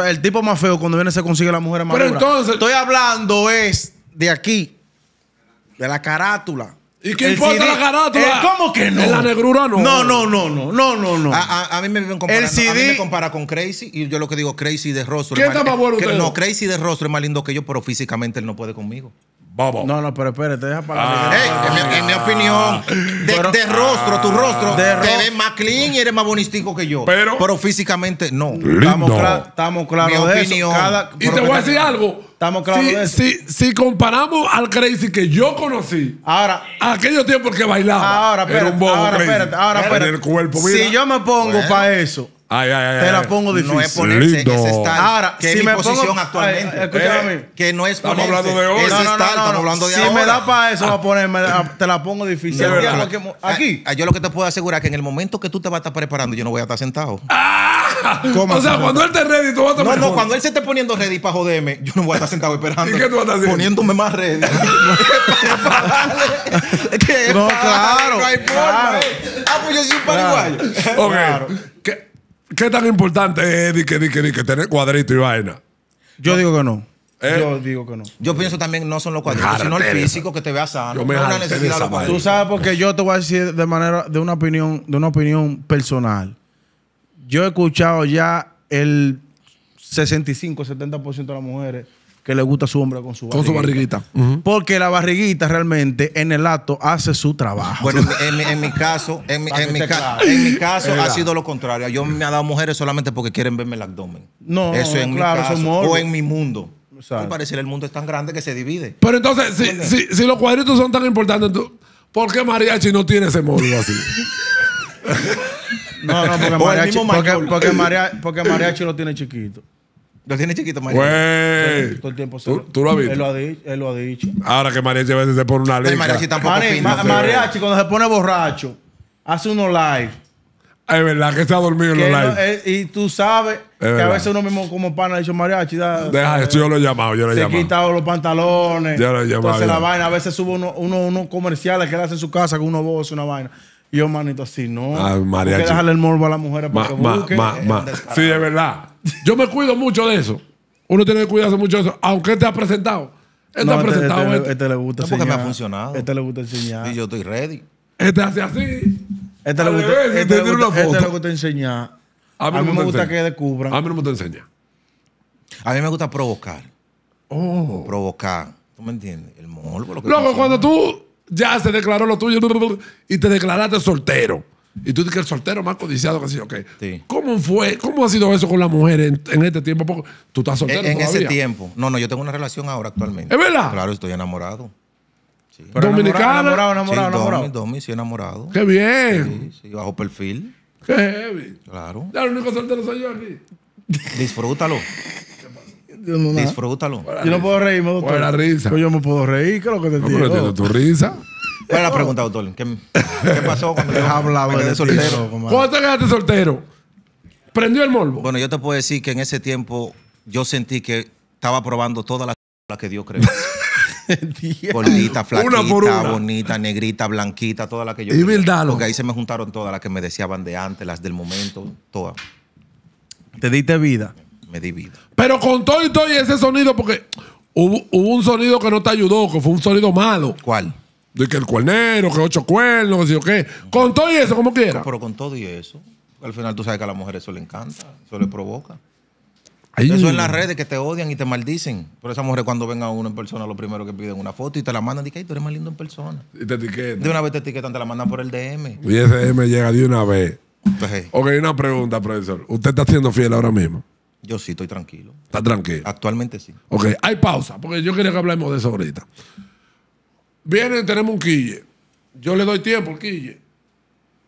el tipo más feo cuando viene se consigue la mujer más Pero entonces, estoy hablando es de aquí, de la carátula. ¿Y qué importa la carátula? Eh, ¿Cómo que no? En la negrura no. No, no, no, no, no, no. no. A, mí me viven comparando. El CD... A mí me compara con Crazy y yo lo que digo, Crazy de rostro. ¿Quién está más bueno usted? No, Crazy de rostro es más lindo que yo, pero físicamente él no puede conmigo. Bobo. No, no, pero espérate, deja para. Ah. en, mi, opinión, de, rostro, tu ah. rostro, de te ves más clean y eres más bonistico que yo. Pero, pero físicamente, no. Lindo. Estamos, estamos claros. de opinión. Eso. y te voy a decir algo. Estamos claros si, de eso. Si, comparamos al Crazy que yo conocí, ahora, aquellos tiempos que bailaba, ahora, pero, era un bobo ahora, crazy, espérate, ahora, En el cuerpo, mira. Si yo me pongo para eso, Ay, ay, ay, te la pongo difícil. No es ponerse en ese Ahora, que es mi posición actualmente. Eh, escúchame. Eh, que no es ponerse. Estamos hablando de hoy. estamos hablando de si me da para eso, a ponerme, te la pongo difícil. Ah, aquí. Ah, yo lo que te puedo asegurar es que en el momento que tú te vas a estar preparando, yo no voy a estar sentado. Ah, o sea, cuando él te ready, tú vas a estar No, no, cuando él se esté poniendo ready para joderme, yo no voy a estar sentado esperando. ¿Y qué tú vas a estar Poniéndome más ready. (laughs) no, claro. Ah, pues yo soy un paraguayo. Ok. ¿Qué tan importante es eh, que, di que, tener cuadrito y vaina? Yo digo que no. ¿Eh? Yo digo que no. Yo pienso también no son los cuadritos, sino el físico que te vea sano. Tú sabes porque yo te voy a decir de manera de una opinión, de una opinión personal. Yo he escuchado ya el 65, 70% de las mujeres que le gusta su hombre con su barriguita. Porque la barriguita realmente en el acto hace su trabajo. Bueno, en, mi caso, en, caso ha sido lo contrario. Yo me he dado mujeres solamente porque quieren verme el abdomen. No, eso en mi caso. O en mi mundo. Al parecer el mundo es tan grande que se divide. Pero entonces, si, los cuadritos son tan importantes, ¿por qué mariachi no tiene ese módulo así? (laughs) no, no, porque, porque mariachi lo tiene chiquito. Lo tiene chiquito, María. Todo el tiempo ¿Tú, lo has visto? Él lo ha, dicho. Ahora que Mariachi a veces se pone una ley. mariachi tampoco mariachi, cuando se pone borracho, hace unos live. Es verdad que está dormido en los live. y tú sabes que a veces uno mismo como pana ha dicho mariachi. Deja esto yo lo he llamado, yo lo he se ha quitado los pantalones. Ya lo he Entonces la vaina, a veces sube uno- uno- unos comerciales que él hace en su casa con unos voces, una vaina yo, manito, así no. Ah, Hay que dejarle el morbo a la mujer para que busque. Eh, sí, de verdad. Yo me cuido mucho de eso. Uno tiene que cuidarse mucho de eso. Aunque te ha presentado. Él no, ha este, presentado. Este, este, este, le gusta enseñar. Porque me ha funcionado. Este le gusta enseñar. Y yo estoy ready. Este hace así. Este le gusta, este, le gusta, este le gusta enseñar. A mí, me, gusta que descubran. A mí no me gusta enseñar. A mí me gusta provocar. Oh. Provocar. ¿Tú me entiendes? El morbo. Lo que cuando tú ya se declaró lo tuyo y te declaraste soltero. Y tú dices que el soltero más codiciado que sí, ok. ¿Cómo fue? ¿Cómo ha sido eso con la mujer en, este tiempo? tú estás soltero. En, en ese tiempo. No, no, yo tengo una relación ahora actualmente. ¿Es verdad? Claro, estoy enamorado. Sí. Enamorado, enamorado, enamorado. Sí, enamorado. sí, enamorado. ¡Qué bien! Sí, sí, bajo perfil. ¡Qué heavy! Claro. Ya, el único soltero soy yo aquí. Disfrútalo. Disfrútalo. Yo no puedo reírme, doctor. la risa. Pues yo me puedo reír, creo que te no, tu risa. ¿Cuál es la pregunta, doctor? ¿Qué, pasó cuando yo hablaba de soltero? ¿Cuándo te quedaste soltero? ¿Prendió el morbo? Bueno, yo te puedo decir que en ese tiempo yo sentí que estaba probando todas las la (laughs) que Dios creó. (laughs) Gordita, flaquita, una por bonita, negrita, blanquita, todas las que yo Y Porque ahí se me juntaron todas las que me deseaban de antes, las del momento, todas. Te diste vida me divido. Pero con todo y todo y ese sonido, porque hubo, un sonido que no te ayudó, que fue un sonido malo. ¿Cuál? De que el cuernero, que ocho cuernos, que yo qué. Con todo y eso, como quiera. Pero con todo y eso, al final tú sabes que a las mujeres eso le encanta, eso le provoca. Eso en las redes que te odian y te maldicen. Pero esas mujeres cuando ven a uno en persona, lo primero que piden una foto y te la mandan, dicen, que tú eres más lindo en persona. Y te etiquetan. De una vez te etiquetan, te la mandan por el DM. Y ese DM llega de una vez. Pues, eh. ok, una pregunta, profesor. ¿Usted está siendo fiel ahora mismo? Yo sí, estoy tranquilo. ¿Estás tranquilo? Actualmente sí. Ok, hay pausa, porque yo quería que hablemos de eso ahorita. viene tenemos un quille. Yo le doy tiempo al quille.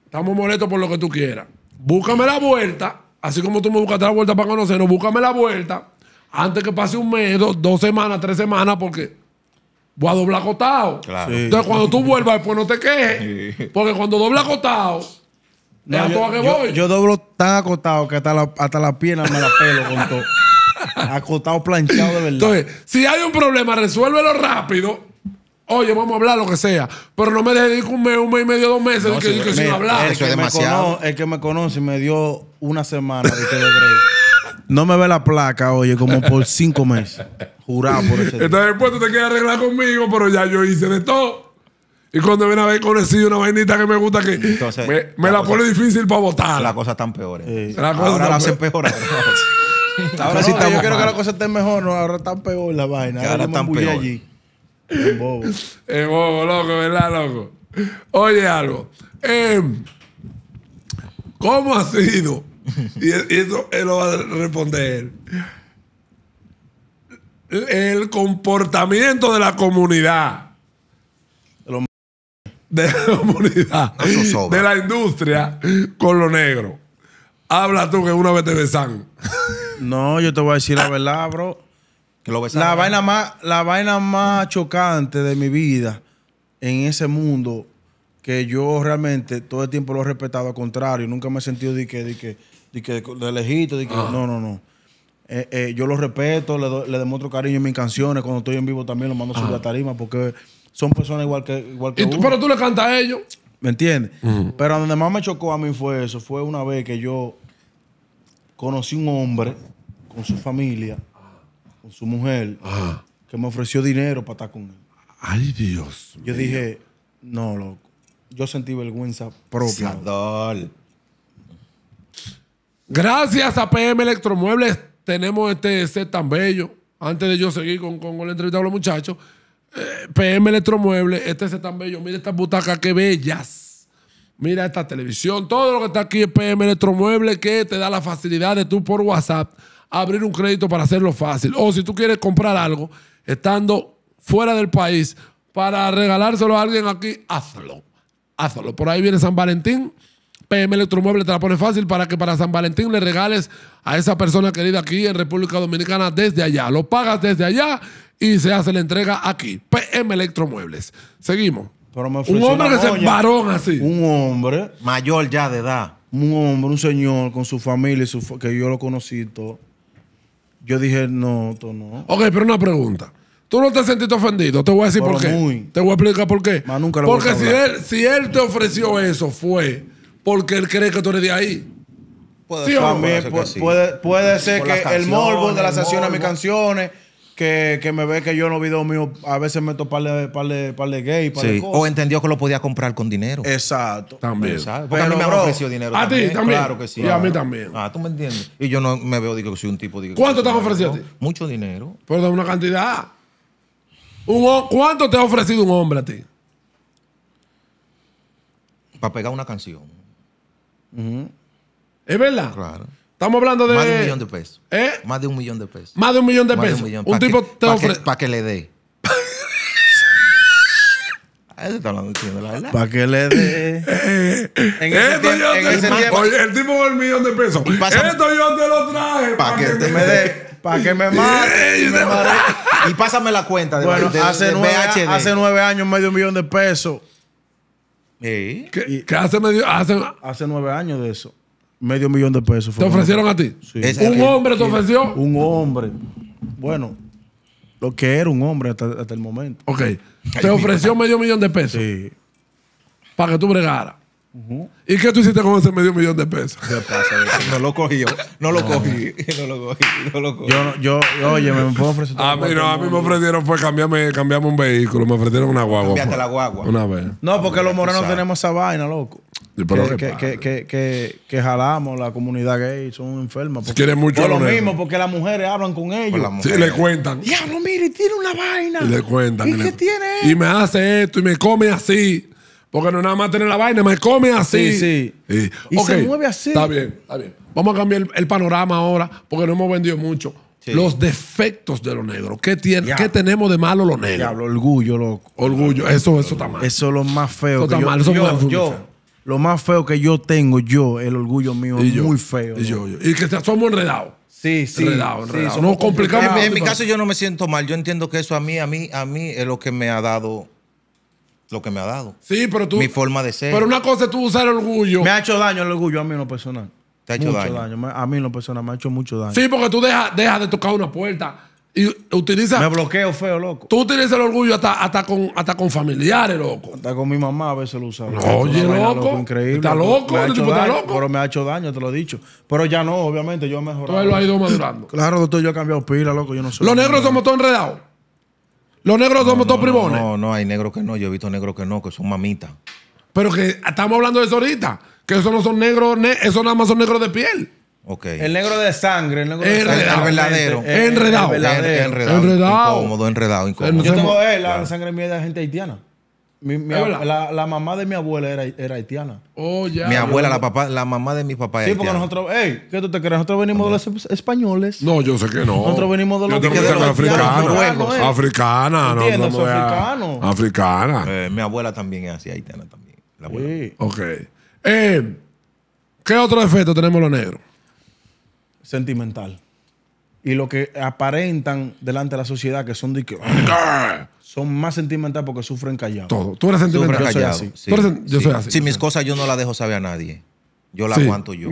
Estamos molestos por lo que tú quieras. Búscame la vuelta, así como tú me buscas la vuelta para conocernos, búscame la vuelta antes que pase un mes, dos, semanas, tres semanas, porque voy a doblar acotado. Entonces, cuando tú vuelvas, después pues no te quejes. Porque cuando dobla acotado Ah, yo, doblo tan acotado que hasta la, hasta la pierna me la pelo con todo. (laughs) acotado, planchado de verdad. Entonces, si hay un problema, resuélvelo rápido. Oye, vamos a hablar lo que sea. Pero no me dejes un mes, un mes y medio, dos meses no, que, si, hablar. el que me conoce me dio una semana de No me ve la placa, oye, como por cinco meses. Jurado por eso. Entonces, después te quieres arreglar conmigo, pero ya yo hice de todo. Y cuando viene a ver conocido una vainita que me gusta que me, la, pone difícil para votar. Las cosas están peores. ahora las hacen peor. ahora, sí yo quiero que las cosas estén mejor, no, ahora están peor la vaina. ahora, están peor. allí. Es bobo. Es (laughs) bobo, loco, ¿verdad, loco? Oye, algo. Em, ¿Cómo ha sido? y, eso él lo va a responder. El comportamiento de la comunidad de la comunidad, de la industria con lo negro. Habla tú que una vez te besan. No, yo te voy a decir la verdad, bro. la, vaina más, la vaina más chocante de mi vida en ese mundo que yo realmente todo el tiempo lo he respetado, al contrario, nunca me he sentido de que, de que, de que de lejito, de que, ah. no, no, no. Eh, eh, yo lo respeto, le, demuestro cariño en mis canciones, cuando estoy en vivo también lo mando sobre la subir tarima porque son personas igual que, igual que tú, Pero tú le cantas a ellos. ¿Me entiendes? Pero donde más me chocó a mí fue eso. Fue una vez que yo conocí un hombre con su familia, con su mujer, que me ofreció dinero para estar con él. Ay, Dios. Yo dije, no, loco. Yo sentí vergüenza propia. Gracias a PM Electromuebles tenemos este set tan bello. Antes de yo seguir con, con la entrevista los muchachos, eh, PM Electromueble, este es tan bello, mira estas butacas que bellas. Mira esta televisión, todo lo que está aquí es PM Electromueble que te da la facilidad de tú por WhatsApp abrir un crédito para hacerlo fácil. O si tú quieres comprar algo estando fuera del país para regalárselo a alguien aquí, hazlo. Hazlo. Por ahí viene San Valentín. PM Electromueble te la pone fácil para que para San Valentín le regales a esa persona querida aquí en República Dominicana desde allá. Lo pagas desde allá y se hace la entrega aquí. PM Electromuebles. Seguimos. un hombre que se varón así. Un hombre. Mayor ya de edad. Un hombre, un señor con su familia, su, que yo lo conocí todo. Yo dije, no, tú no. Ok, pero una pregunta. Tú no te sentiste ofendido. Te voy a decir por qué. Te voy a explicar por qué. porque si, él, si él te ofreció eso, fue porque él cree que tú eres de ahí. Puede, ser, puede, ser que el morbo de la sesión a mis canciones que, que, me ve que yo no los videos a veces meto par de, par gay, sí. O entendió que lo podía comprar con dinero. Exacto. También. Porque a mí me han ofrecido dinero. A ti también. Claro que sí. Y a mí también. Ah, tú me entiendes. Y yo no me veo, digo, que soy un tipo. Digo, ¿Cuánto te han ofrecido a ti? Mucho dinero. Pero de una cantidad. Un, ¿Cuánto te ha ofrecido un hombre a ti? Para pegar una canción. ¿Es verdad? Claro. Estamos hablando de. Más de un millón de pesos. ¿Eh? Más de un millón de pesos. Más de un millón de pesos. Un, tipo te ofrece. Para que, le dé. (laughs) hablando Para que le dé. (laughs) en eh, ese yo te, Oye, el tipo el millón de pesos. esto yo te lo traje. Para que, te me dé. Para que me (laughs) mate. y, pásame la cuenta bueno, hace, nueve, hace nueve años medio millón de pesos. ¿Eh? ¿Qué, hace medio? hace nueve años de eso. Medio millón de pesos. ¿Te ofrecieron a ti? ¿Un hombre te ofreció? Un hombre. Bueno, lo que era un hombre hasta, hasta el momento. Ok. Te ofreció medio millón de pesos. Sí. Para que tú bregaras. ¿Y qué tú hiciste con ese medio millón de pesos? ¿Qué pasa? No lo cogí yo. No lo cogí. (laughs) No lo cogí. No lo cogí. Yo, yo, oye, me puedo ofrecer. A mí, no, a mí me ofrecieron fue cambiarme, un vehículo, me ofrecieron una guagua. Cambiaste la guagua. Una vez. No, porque los morenos tenemos esa vaina, loco. que, que, que, jalamos la comunidad gay, son enfermas. porque- Quieren mucho lo mismo, porque las mujeres hablan con ellos. Sí, le cuentan. ya Diablo, mire, tiene una vaina. le cuentan. ¿Y qué tiene? Y me hace esto y me come así. Porque no es nada más tener la vaina, me come así. Sí, sí. Y se mueve así. Está bien, está bien. Vamos a cambiar el, panorama ahora, porque no hemos vendido mucho. Los defectos de los negros. ¿Qué, tiene, ¿Qué tenemos de malo los negros? Diablo, orgullo, loco. Orgullo, eso, eso está mal. Eso es lo más feo. que yo, Lo más feo que yo tengo, yo, el orgullo mío, es muy feo. Y, yo, y que somos enredados. Sí, sí. Enredado, enredado. no complicamos. en mi caso, yo no me siento mal. Yo entiendo que eso a mí, a mí, a mí es lo que me ha dado lo que me ha dado. Sí, pero tú. Mi forma de ser. Pero una cosa es tú usar el orgullo. Me ha hecho daño el orgullo a mí en lo personal. Te ha hecho daño. A mí en lo personal me ha hecho mucho daño. Sí, porque tú dejas de tocar una puerta y utilizas. Me bloqueo feo, loco. Tú utilizas el orgullo hasta, con, hasta con familiares, loco. Hasta con mi mamá a veces lo usaba. Oye, loco. Está loco, me Pero me ha hecho daño, te lo he dicho. Pero ya no, obviamente, yo he mejorado. Todo lo ha ido madurando. Claro, doctor, yo he cambiado pila, loco. Yo no soy. Los negros somos todos enredados. Los negros somos todos primones. No, no, hay negros que no. Yo he visto negros que no, que son mamitas. Pero que estamos hablando de eso ahorita. Que esos no son negros, esos nada más son negros de piel. Okay. El negro de sangre, el negro de sangre. El verdadero. Enredado. El, enredado. Enredado. Incómodo, enredado, incómodo. Yo tengo la sangre mía de gente haitiana. Mi, la, la, mamá de mi abuela era, era haitiana. Oh, ya. Mi abuela, la, papá, la mamá de mi papá era Sí, porque nosotros, hey, ¿qué tú te crees? Nosotros venimos de los españoles. No, yo sé que no. Nosotros venimos de los, yo de africanos. Africana, no, no, no Africana. Eh, mi abuela también es así, haitiana también. La abuela. Sí. Ok. Eh, ¿Qué otro efecto tenemos los negros? Sentimental. Y lo que aparentan delante de la sociedad que son de que son más sentimentales porque sufren callado. Todo. Tú eres sentimental. Yo soy así. yo mis cosas yo no las dejo saber a nadie. Yo la aguanto yo.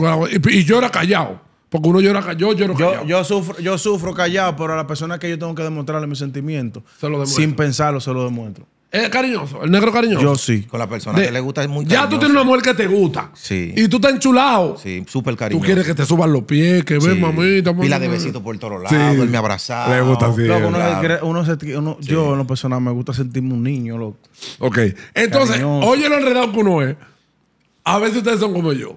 Y, yo callado. Porque uno llora, yo lloro callado. Yo, yo, sufro, yo sufro callado, pero a la persona que yo tengo que demostrarle mis sentimientos, sin pensarlo, se lo demuestro. Es cariñoso, el negro cariñoso. Yo sí. Con la persona que le gusta es Ya tú tienes una mujer que te gusta. Sí. Y tú estás enchulado. Sí, súper Tú quieres que te suban los pies, que ven, mamita, Y la de besitos por todos lados, Sí. me abrazado. Le gusta así. uno, uno Yo, en lo personal, me gusta sentirme un niño, loco. Ok. Entonces, oye lo enredado que uno es. A ver si ustedes son como yo.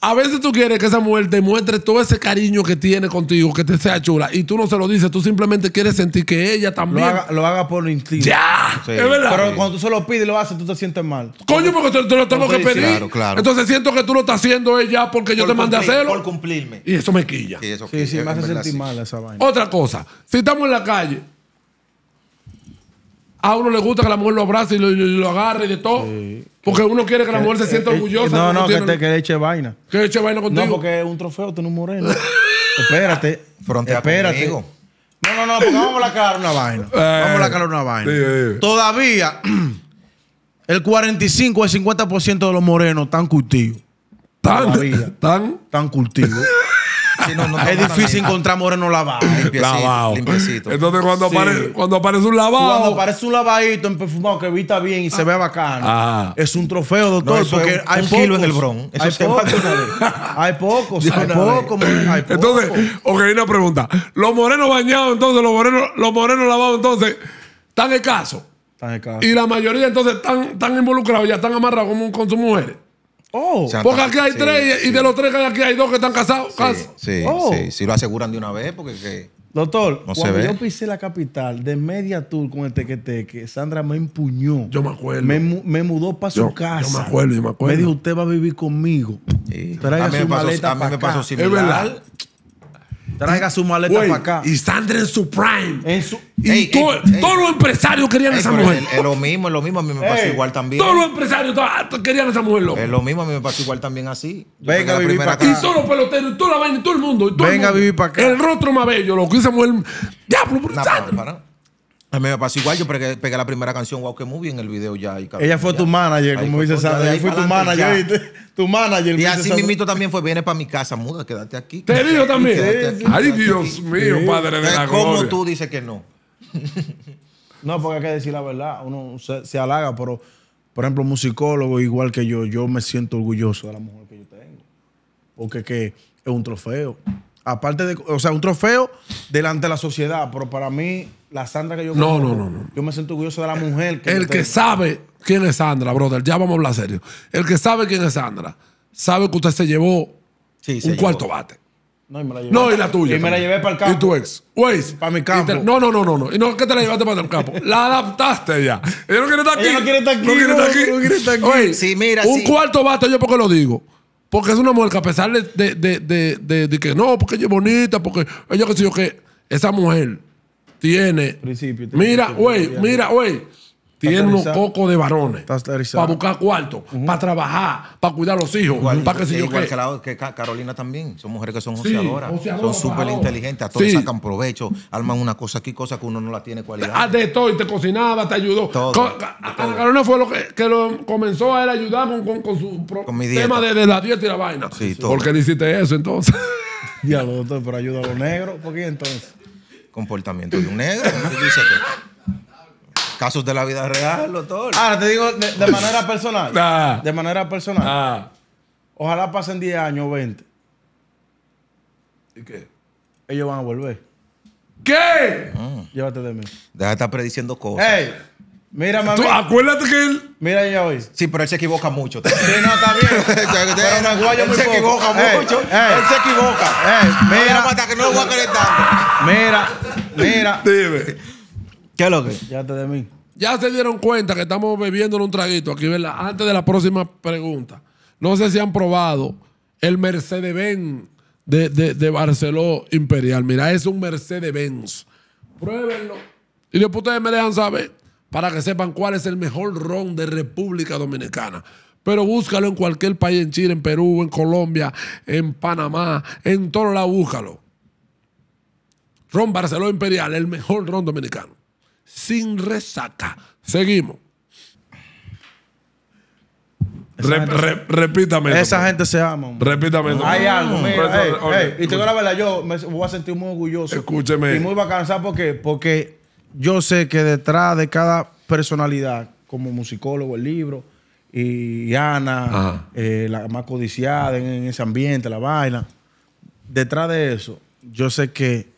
A veces tú quieres que esa mujer te muestre todo ese cariño que tiene contigo, que te sea chula, y tú no se lo dices, tú simplemente quieres sentir que ella también. Lo haga, lo haga por instinto. ¡Ya! Es verdad. Pero cuando tú se lo pides y lo haces, tú te sientes mal. Coño, porque te, lo tengo que pedir. Claro, claro. Entonces siento que tú lo estás haciendo ella porque yo te mandé a hacerlo. Por cumplirme. Y eso me quilla. Sí, eso sí, me hace sentir mal esa vaina. Otra cosa, si estamos en la calle, a uno le gusta que la mujer lo abrace y lo, agarre y de todo. Porque uno quiere que la eh, mujer se eh, sienta eh, orgullosa. No, no, que, te, que le eche vaina. Que eche vaina contigo. No, porque es un trofeo, tú un moreno. (laughs) espérate. Frontea espérate. Conmigo. No, no, no, porque vamos a aclarar una vaina. vamos a de una vaina. Todavía (clears throat) el 45 el 50% de los morenos están cultivos. ¿Tan? Todavía. ¿Tan? Están cultivos. (laughs) es difícil encontrar moreno lavado. Limpiecito, Entonces, cuando, aparece, un lavado. Cuando aparece un lavadito en perfumado que evita bien y se ah. ve bacano. Ah. Es un trofeo, doctor. porque hay un en el bron. hay, poco, (laughs) hay pocos. Hay, hay pocos. Hay Entonces, ok, una pregunta. Los morenos bañados, entonces, los morenos, los morenos lavados, entonces, están escasos. Están escasos. Y la mayoría, entonces, están, están involucrados, ya están amarrados con sus mujeres. Oh, porque aquí hay tres y de los tres que hay aquí hay dos que están casados. Sí, oh. sí, sí. Si lo aseguran de una vez, porque. Que Doctor, cuando yo pisé la capital de Media Tour con el tequeteque, Sandra me empuñó. Yo me acuerdo. Me, me mudó para su casa. Yo me acuerdo, yo me acuerdo. Me dijo, usted va a vivir conmigo. A mí, me pasó, a mí me pasó, similar. Es verdad. Traiga su maleta para acá. Y Sandra en su prime. En su... Y todos los empresarios querían a esa mujer. Es lo mismo, es lo mismo. A mí me pasó igual también. Todos los empresarios ah, querían a esa mujer, loco. Es lo mismo, a mí me pasó igual también así. Venga a vivir para acá. Y todos los peloteros, y toda la vaina, y todo el mundo. todo Venga el a vivir para acá. El rostro más bello, loco. Y esa mujer. Diablo, por Sandra. A mí me pasar igual, yo pegué, la primera canción Wow, que movie en el video ya. ella fue tu manager, como dice Sandra. Ella fue tu manager. Y tu manager. Y así mimito también fue, viene para mi casa, muda, quédate aquí. te digo también. Ay, Dios mío, padre de la gloria. ¿Cómo tú dices que no? no, porque hay que decir la verdad. Uno se, halaga, pero, por ejemplo, musicólogo, igual que yo, yo me siento orgulloso de la mujer que yo tengo. Porque es un trofeo aparte de, o sea, un trofeo delante de la sociedad, pero para mí, la Sandra que yo no, no, no, no, yo me siento orgulloso de la mujer. Que el que sabe quién es Sandra, brother, ya vamos a hablar serio. El que sabe quién es Sandra, sabe que usted se llevó un cuarto bate. No, y me la llevé. No, y la tuya. Y me la llevé para el campo. Y tu ex. Güey. Para mi campo. no, no, no, no, no. Y no que te la llevaste para el campo. (laughs) La adaptaste ya. Ella no quiere estar aquí. Ella no quiere estar aquí. No, no quiere estar aquí. No, quiere estar aquí. sí, mira, un cuarto bate, yo porque lo digo. Porque es una mujer que a pesar de, de, de, de que no, porque ella es bonita, porque ella que sé yo que esa mujer tiene... Principio, mira, güey, mira, güey tiene unos cocos de varones. Para buscar cuarto, para trabajar, para cuidar a los hijos, eh, que yo Carolina también. Son mujeres que son joseadoras, son súper inteligentes, a todos sacan provecho, arman una cosa aquí, cosa que uno no la tiene cualidad. Ah, de todo, y te cocinaba, te ayudó. Carolina fue lo que, que lo comenzó a él ayudar con, con, con su tema de, la dieta y la vaina. Sí, ¿Por qué hiciste eso entonces? ya (laughs) doctor, pero ayuda a los negros, ¿por qué entonces? (laughs) Comportamiento de un negro. ¿no? Dice que Casos de la vida real, doctor. Ahora te digo de, manera personal. De manera personal. Ojalá pasen 10 años 20. ¿Y qué? Ellos van a volver. ¿Qué? Llévate de mí. Deja de estar prediciendo cosas. ¡Ey! Mira, mami. Tú, acuérdate que él. Mira, ya hoy. Sí, pero él se equivoca mucho. sí, no, está bien. pero él se equivoca mucho. él se equivoca. Ey, mira. mata que no lo voy a querer tanto. Mira, mira. Dime. ¿Qué es lo que? Ya te de mí. Ya se dieron cuenta que estamos bebiendo un traguito aquí, ¿verdad? Antes de la próxima pregunta. No sé si han probado el Mercedes-Benz de, de, Barceló Imperial. Mira, es un Mercedes-Benz. Pruébenlo. Y después ustedes me dejan saber para que sepan cuál es el mejor ron de República Dominicana. Pero búscalo en cualquier país, en Chile, en Perú, en Colombia, en Panamá, en todos lados. búscalo. Ron Barceló Imperial, el mejor ron dominicano sin resaca. Seguimos. repítame. Esa pues. gente se ama. Repítame. Hay algo. y tengo la verdad, yo me voy a sentir muy orgulloso. Escúcheme. Y muy bacán, porque Porque yo sé que detrás de cada personalidad, como musicólogo, el libro, y Ana, eh, la más codiciada en, en ese ambiente, la vaina, detrás de eso, yo sé que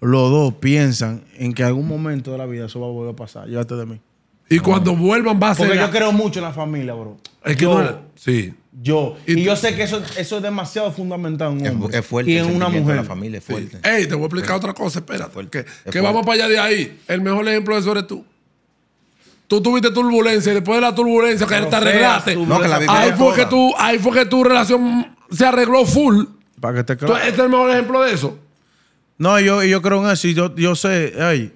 los dos piensan en que algún momento de la vida eso va a volver a pasar. Llévate de mí. Y cuando vuelvan va a ser... Porque yo creo mucho en la familia, bro. Es que yo, sí. Yo. Y, yo sé que eso, es demasiado fundamental en un hombre. Y en una mujer. la familia es fuerte. Ey, te voy a explicar otra cosa, espérate. Que, vamos para allá de ahí. El mejor ejemplo de eso eres tú. Tú tuviste turbulencia y después de la turbulencia que te arreglaste. ahí, fue que tu relación se arregló full. Para que te este es el mejor ejemplo de eso. No, yo, yo creo en eso yo, yo sé, ay,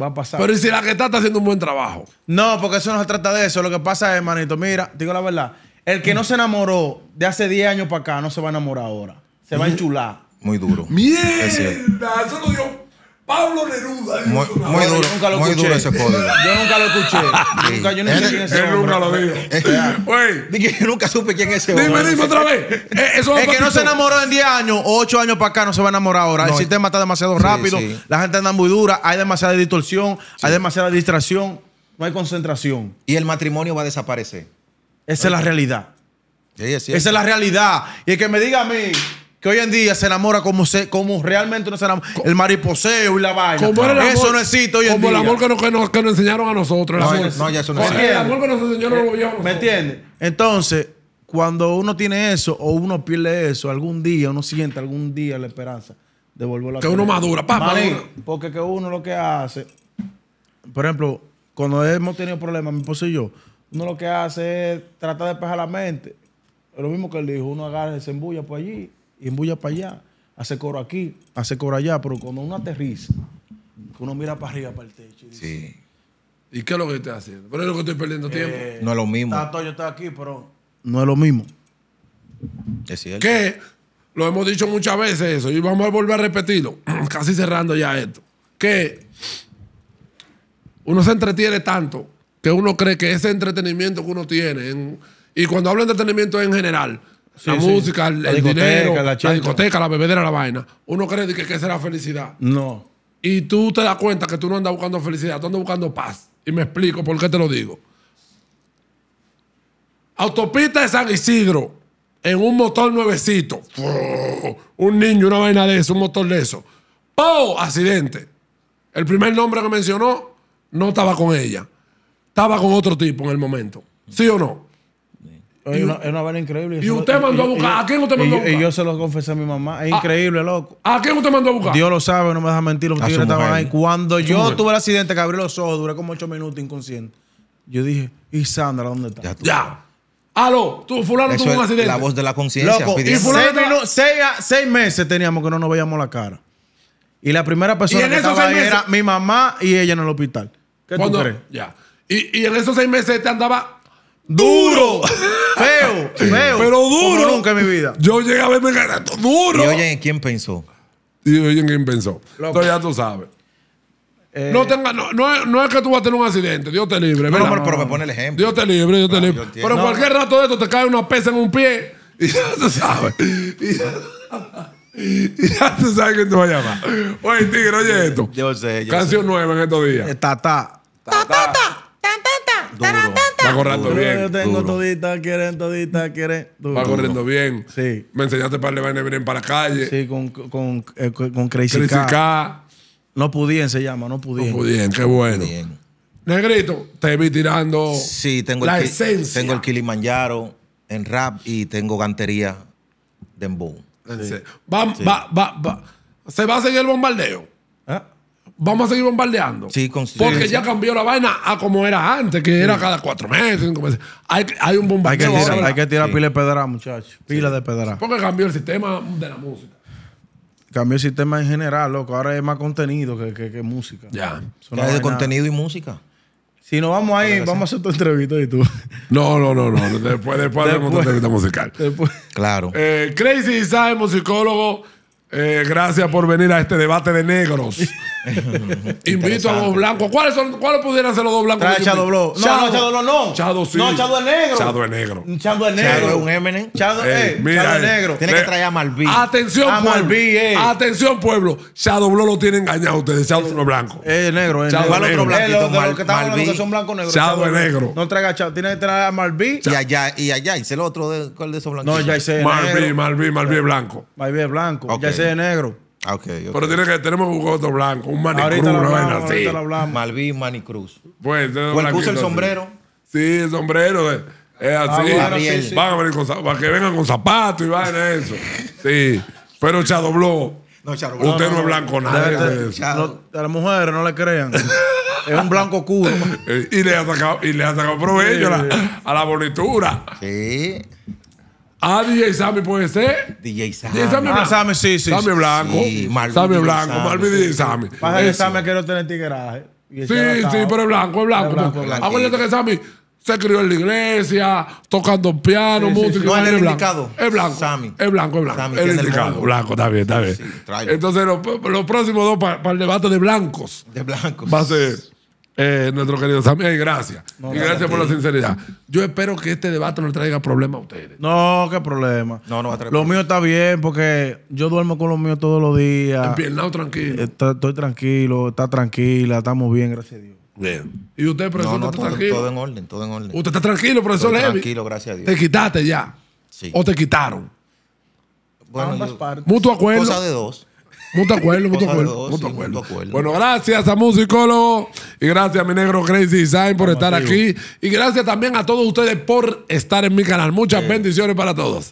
va a pasar. Pero si la que está está haciendo un buen trabajo? No, porque eso no se trata de eso. Lo que pasa es, manito, mira, digo la verdad, el que no se enamoró de hace 10 años para acá no se va a enamorar ahora. Se va a enchular. Muy duro. Mierda, eso lo dio Pablo Neruda. Muy, muy duro, muy duro ese código. (laughs) Yo nunca lo escuché. Yo (laughs) nunca, yo sé nunca lo dijo. (laughs) Yo nunca supe quién es ese hombre. Dime, dime otra vez. Eh, eh, es el que no se enamoró en 10 años o 8 años para acá no se va a enamorar ahora. El sistema está demasiado rápido. La gente anda muy dura. Hay demasiada distorsión. Hay demasiada distracción. No hay concentración. Y el matrimonio va a desaparecer. Esa es la realidad. Esa es la realidad. Y el que me diga a mí que hoy en día se enamora como, se, como realmente uno se enamora. el mariposeo y la vaina. eso no existe hoy en día. Como el amor que nos, enseñaron a nosotros. No, no ya eso no existe. El amor que nos enseñaron a nosotros. ¿Me entiendes? Entonces, cuando uno tiene eso o uno pierde eso, algún día uno siente algún día la esperanza de volver a Que uno madura, papá. Porque que uno lo que hace, por ejemplo, cuando hemos tenido problemas, mi esposo y yo, uno lo que hace es tratar de despejar la mente. Lo mismo que él dijo, uno agarra, se embulla por allí y embulla para allá, hace coro aquí, hace coro allá, pero cuando uno aterriza, uno mira para arriba, para el techo. Y sí. ¿Y qué es lo que estoy haciendo? Pero es lo que estoy perdiendo tiempo. Eh, no es lo mismo. yo estoy aquí, pero no es lo mismo. Es cierto. Que lo hemos dicho muchas veces eso y vamos a volver a repetirlo, (clears throat) casi cerrando ya esto. Que uno se entretiene tanto que uno cree que ese entretenimiento que uno tiene, y cuando hablo de entretenimiento en general, la música, el, la dinero, la, discoteca, la bebedera, la vaina. Uno cree que, esa es felicidad. No. Y tú te das cuenta que tú no andas buscando felicidad, tú andas buscando paz. Y me explico por qué te lo digo. Autopista de San Isidro, en un motor nuevecito. Un niño, una vaina de eso, un motor de eso. ¡Oh! Accidente. El primer nombre que mencionó no estaba con ella. Estaba con otro tipo en el momento. ¿Sí o no? Es una, es increíble. ¿Y usted mandó a buscar? ¿A quién usted mandó a buscar? Y yo se lo confesé a mi mamá. Es increíble, loco. ¿A quién usted mandó a buscar? Dios lo sabe, no me deja mentir. ahí. Cuando yo tuve el accidente que abrí los ojos, duré como ocho minutos inconsciente. Yo dije, ¿y Sandra dónde está? Ya. ya. Aló, tú, fulano tuvo un accidente. La voz de la conciencia. Loco, y seis, meses teníamos que no nos veíamos la cara. Y la primera persona que estaba ahí era mi mamá y ella en el hospital. ¿Qué tú crees? Ya. Y, y en esos seis meses te andaba Duro. feo, feo. Pero duro. nunca en mi vida. Yo llegué a verme gato duro. Y oye, ¿quién pensó? Y oye, ¿quién pensó? Loco. ya tú sabes. Eh. No, no, no, es, que tú vas a tener un accidente, Dios te libre. pero, me pone el ejemplo. Dios te libre, Dios te ah, libre. pero en cualquier rato de esto te cae una pesa en un pie y ya tú sabes. Y ya, y sabe tú sabes que te va a llamar. Oye, tigre, oye esto. Yo sé, yo Canción nueva en estos días. Eh, ta, ta. Ta, ta, ta. Ta, ta, ta. ta, ta, ta. Va corriendo (laughs) bien. Yo tengo todita, quieren, todita, quieren. Va corriendo bien. Sí. Me enseñaste para levantar bien para la calle. Sí, con, con, eh, con Crazy, K. No pudien se llama, no pudien. No pudien, qué bueno. Negrito, te vi tirando sí, tengo la el, esencia. Tengo el Kilimanjaro en rap y tengo gantería de Boom. Sí. Va, va, va, va. ¿Se basa en el bombardeo? vamos a seguir bombardeando. Sí, Porque ya cambió la vaina a como era antes, que era cada cuatro meses, cinco meses. Hay, un bombardeo. Hay que tirar, hay pila de pedra, muchachos. Pila de pedra. Porque cambió el sistema de la música. Cambió el sistema en general, loco. Ahora es más contenido que, que, música. Ya. Es de contenido y música. Si no, vamos ahí, vamos a hacer tu entrevista y tú. No, no, no, no. Después, después, después de tu entrevista musical. Claro. Eh, Crazy Design, musicólogo. Eh, gracias por venir a este debate de negros. (laughs) Invito a los blancos. ¿Cuáles, son, ¿Cuáles pudieran ser los dos blancos? Trae Chado Blow. No, Chado. no, Chado no. Chado sí. No, Chado es negro. Chado es negro. Chado es negro. Chado es un Eminem. Chado, eh, mira, Chado es eh, negro. Tiene que eh, traer a Malví. Atención, a pueblo. Eh. Atención, pueblo. Chado Blow lo tiene engañado a ustedes. Chado no es blanco. Es negro. Es Chado negro. Otro es que son blancos negros. Chado, es negro. No traiga Chado. Tiene que traer a Malví. Y allá, y allá. Y el otro de, ¿cuál de esos blancos? No, ya hice. Malví, Malví, Malví es blanco. Malví es blanco. Ya de es negro. Ah, Pero tiene que, tenemos un gordo blanco, un manicruz, Malvin Manicruz. Pues, puso el sombrero. Sí, el sombrero. Eh, es, ah, así. a venir con, para que vengan con zapatos y vaina eso. Sí. Pero Chadobló. No, charo. Usted no, es blanco nada. De, de, a las mujeres no le crean. Es un blanco oscuro. (laughs) Eh, y le ha sacado, y le ha sacado provecho a, la, a la bonitura. Sí. Ah, DJ Sammy puede ser. DJ Sammy. DJ ah, Sammy, sí, sí. Sammy Blanco. Sí, Sammy Blanco. Marvin DJ Sammy. Pasa que Sammy quiero tener Sí, sí, pero es blanco, es blanco. Acuérdate que Sammy se crió en la iglesia, tocando piano, música. Sí, no, él es indicado. Es blanco. Es blanco, es blanco. Sammy, el indicado. blanco, está bien, está bien. Entonces, los próximos dos para el debate de blancos. De blancos. Va a ser eh, nuestro querido también gracias. y gracias por la sinceridad. Yo espero que este debate no le traiga problemas a ustedes. No, qué problema. No, no va a traer Lo mío está bien porque yo duermo con lo mío todos los días. Empiernado tranquilo. Eh, estoy tranquilo, está tranquila, estamos bien, gracias a Dios. Bien. ¿Y usted, profesor, No, está todo, tranquilo? en orden, todo en orden. ¿Usted está tranquilo, profesor Estoy tranquilo, gracias a Dios. ¿Te quitaste ya? Sí. ¿O te quitaron? Bueno, Ambas partes. Mutuo acuerdo. cosa de dos acuerdo, acuerdo. Bueno, gracias a Musicólogo y gracias a mi negro Crazy Design por estar aquí. Y gracias también a todos ustedes por estar en mi canal. Muchas bendiciones para todos.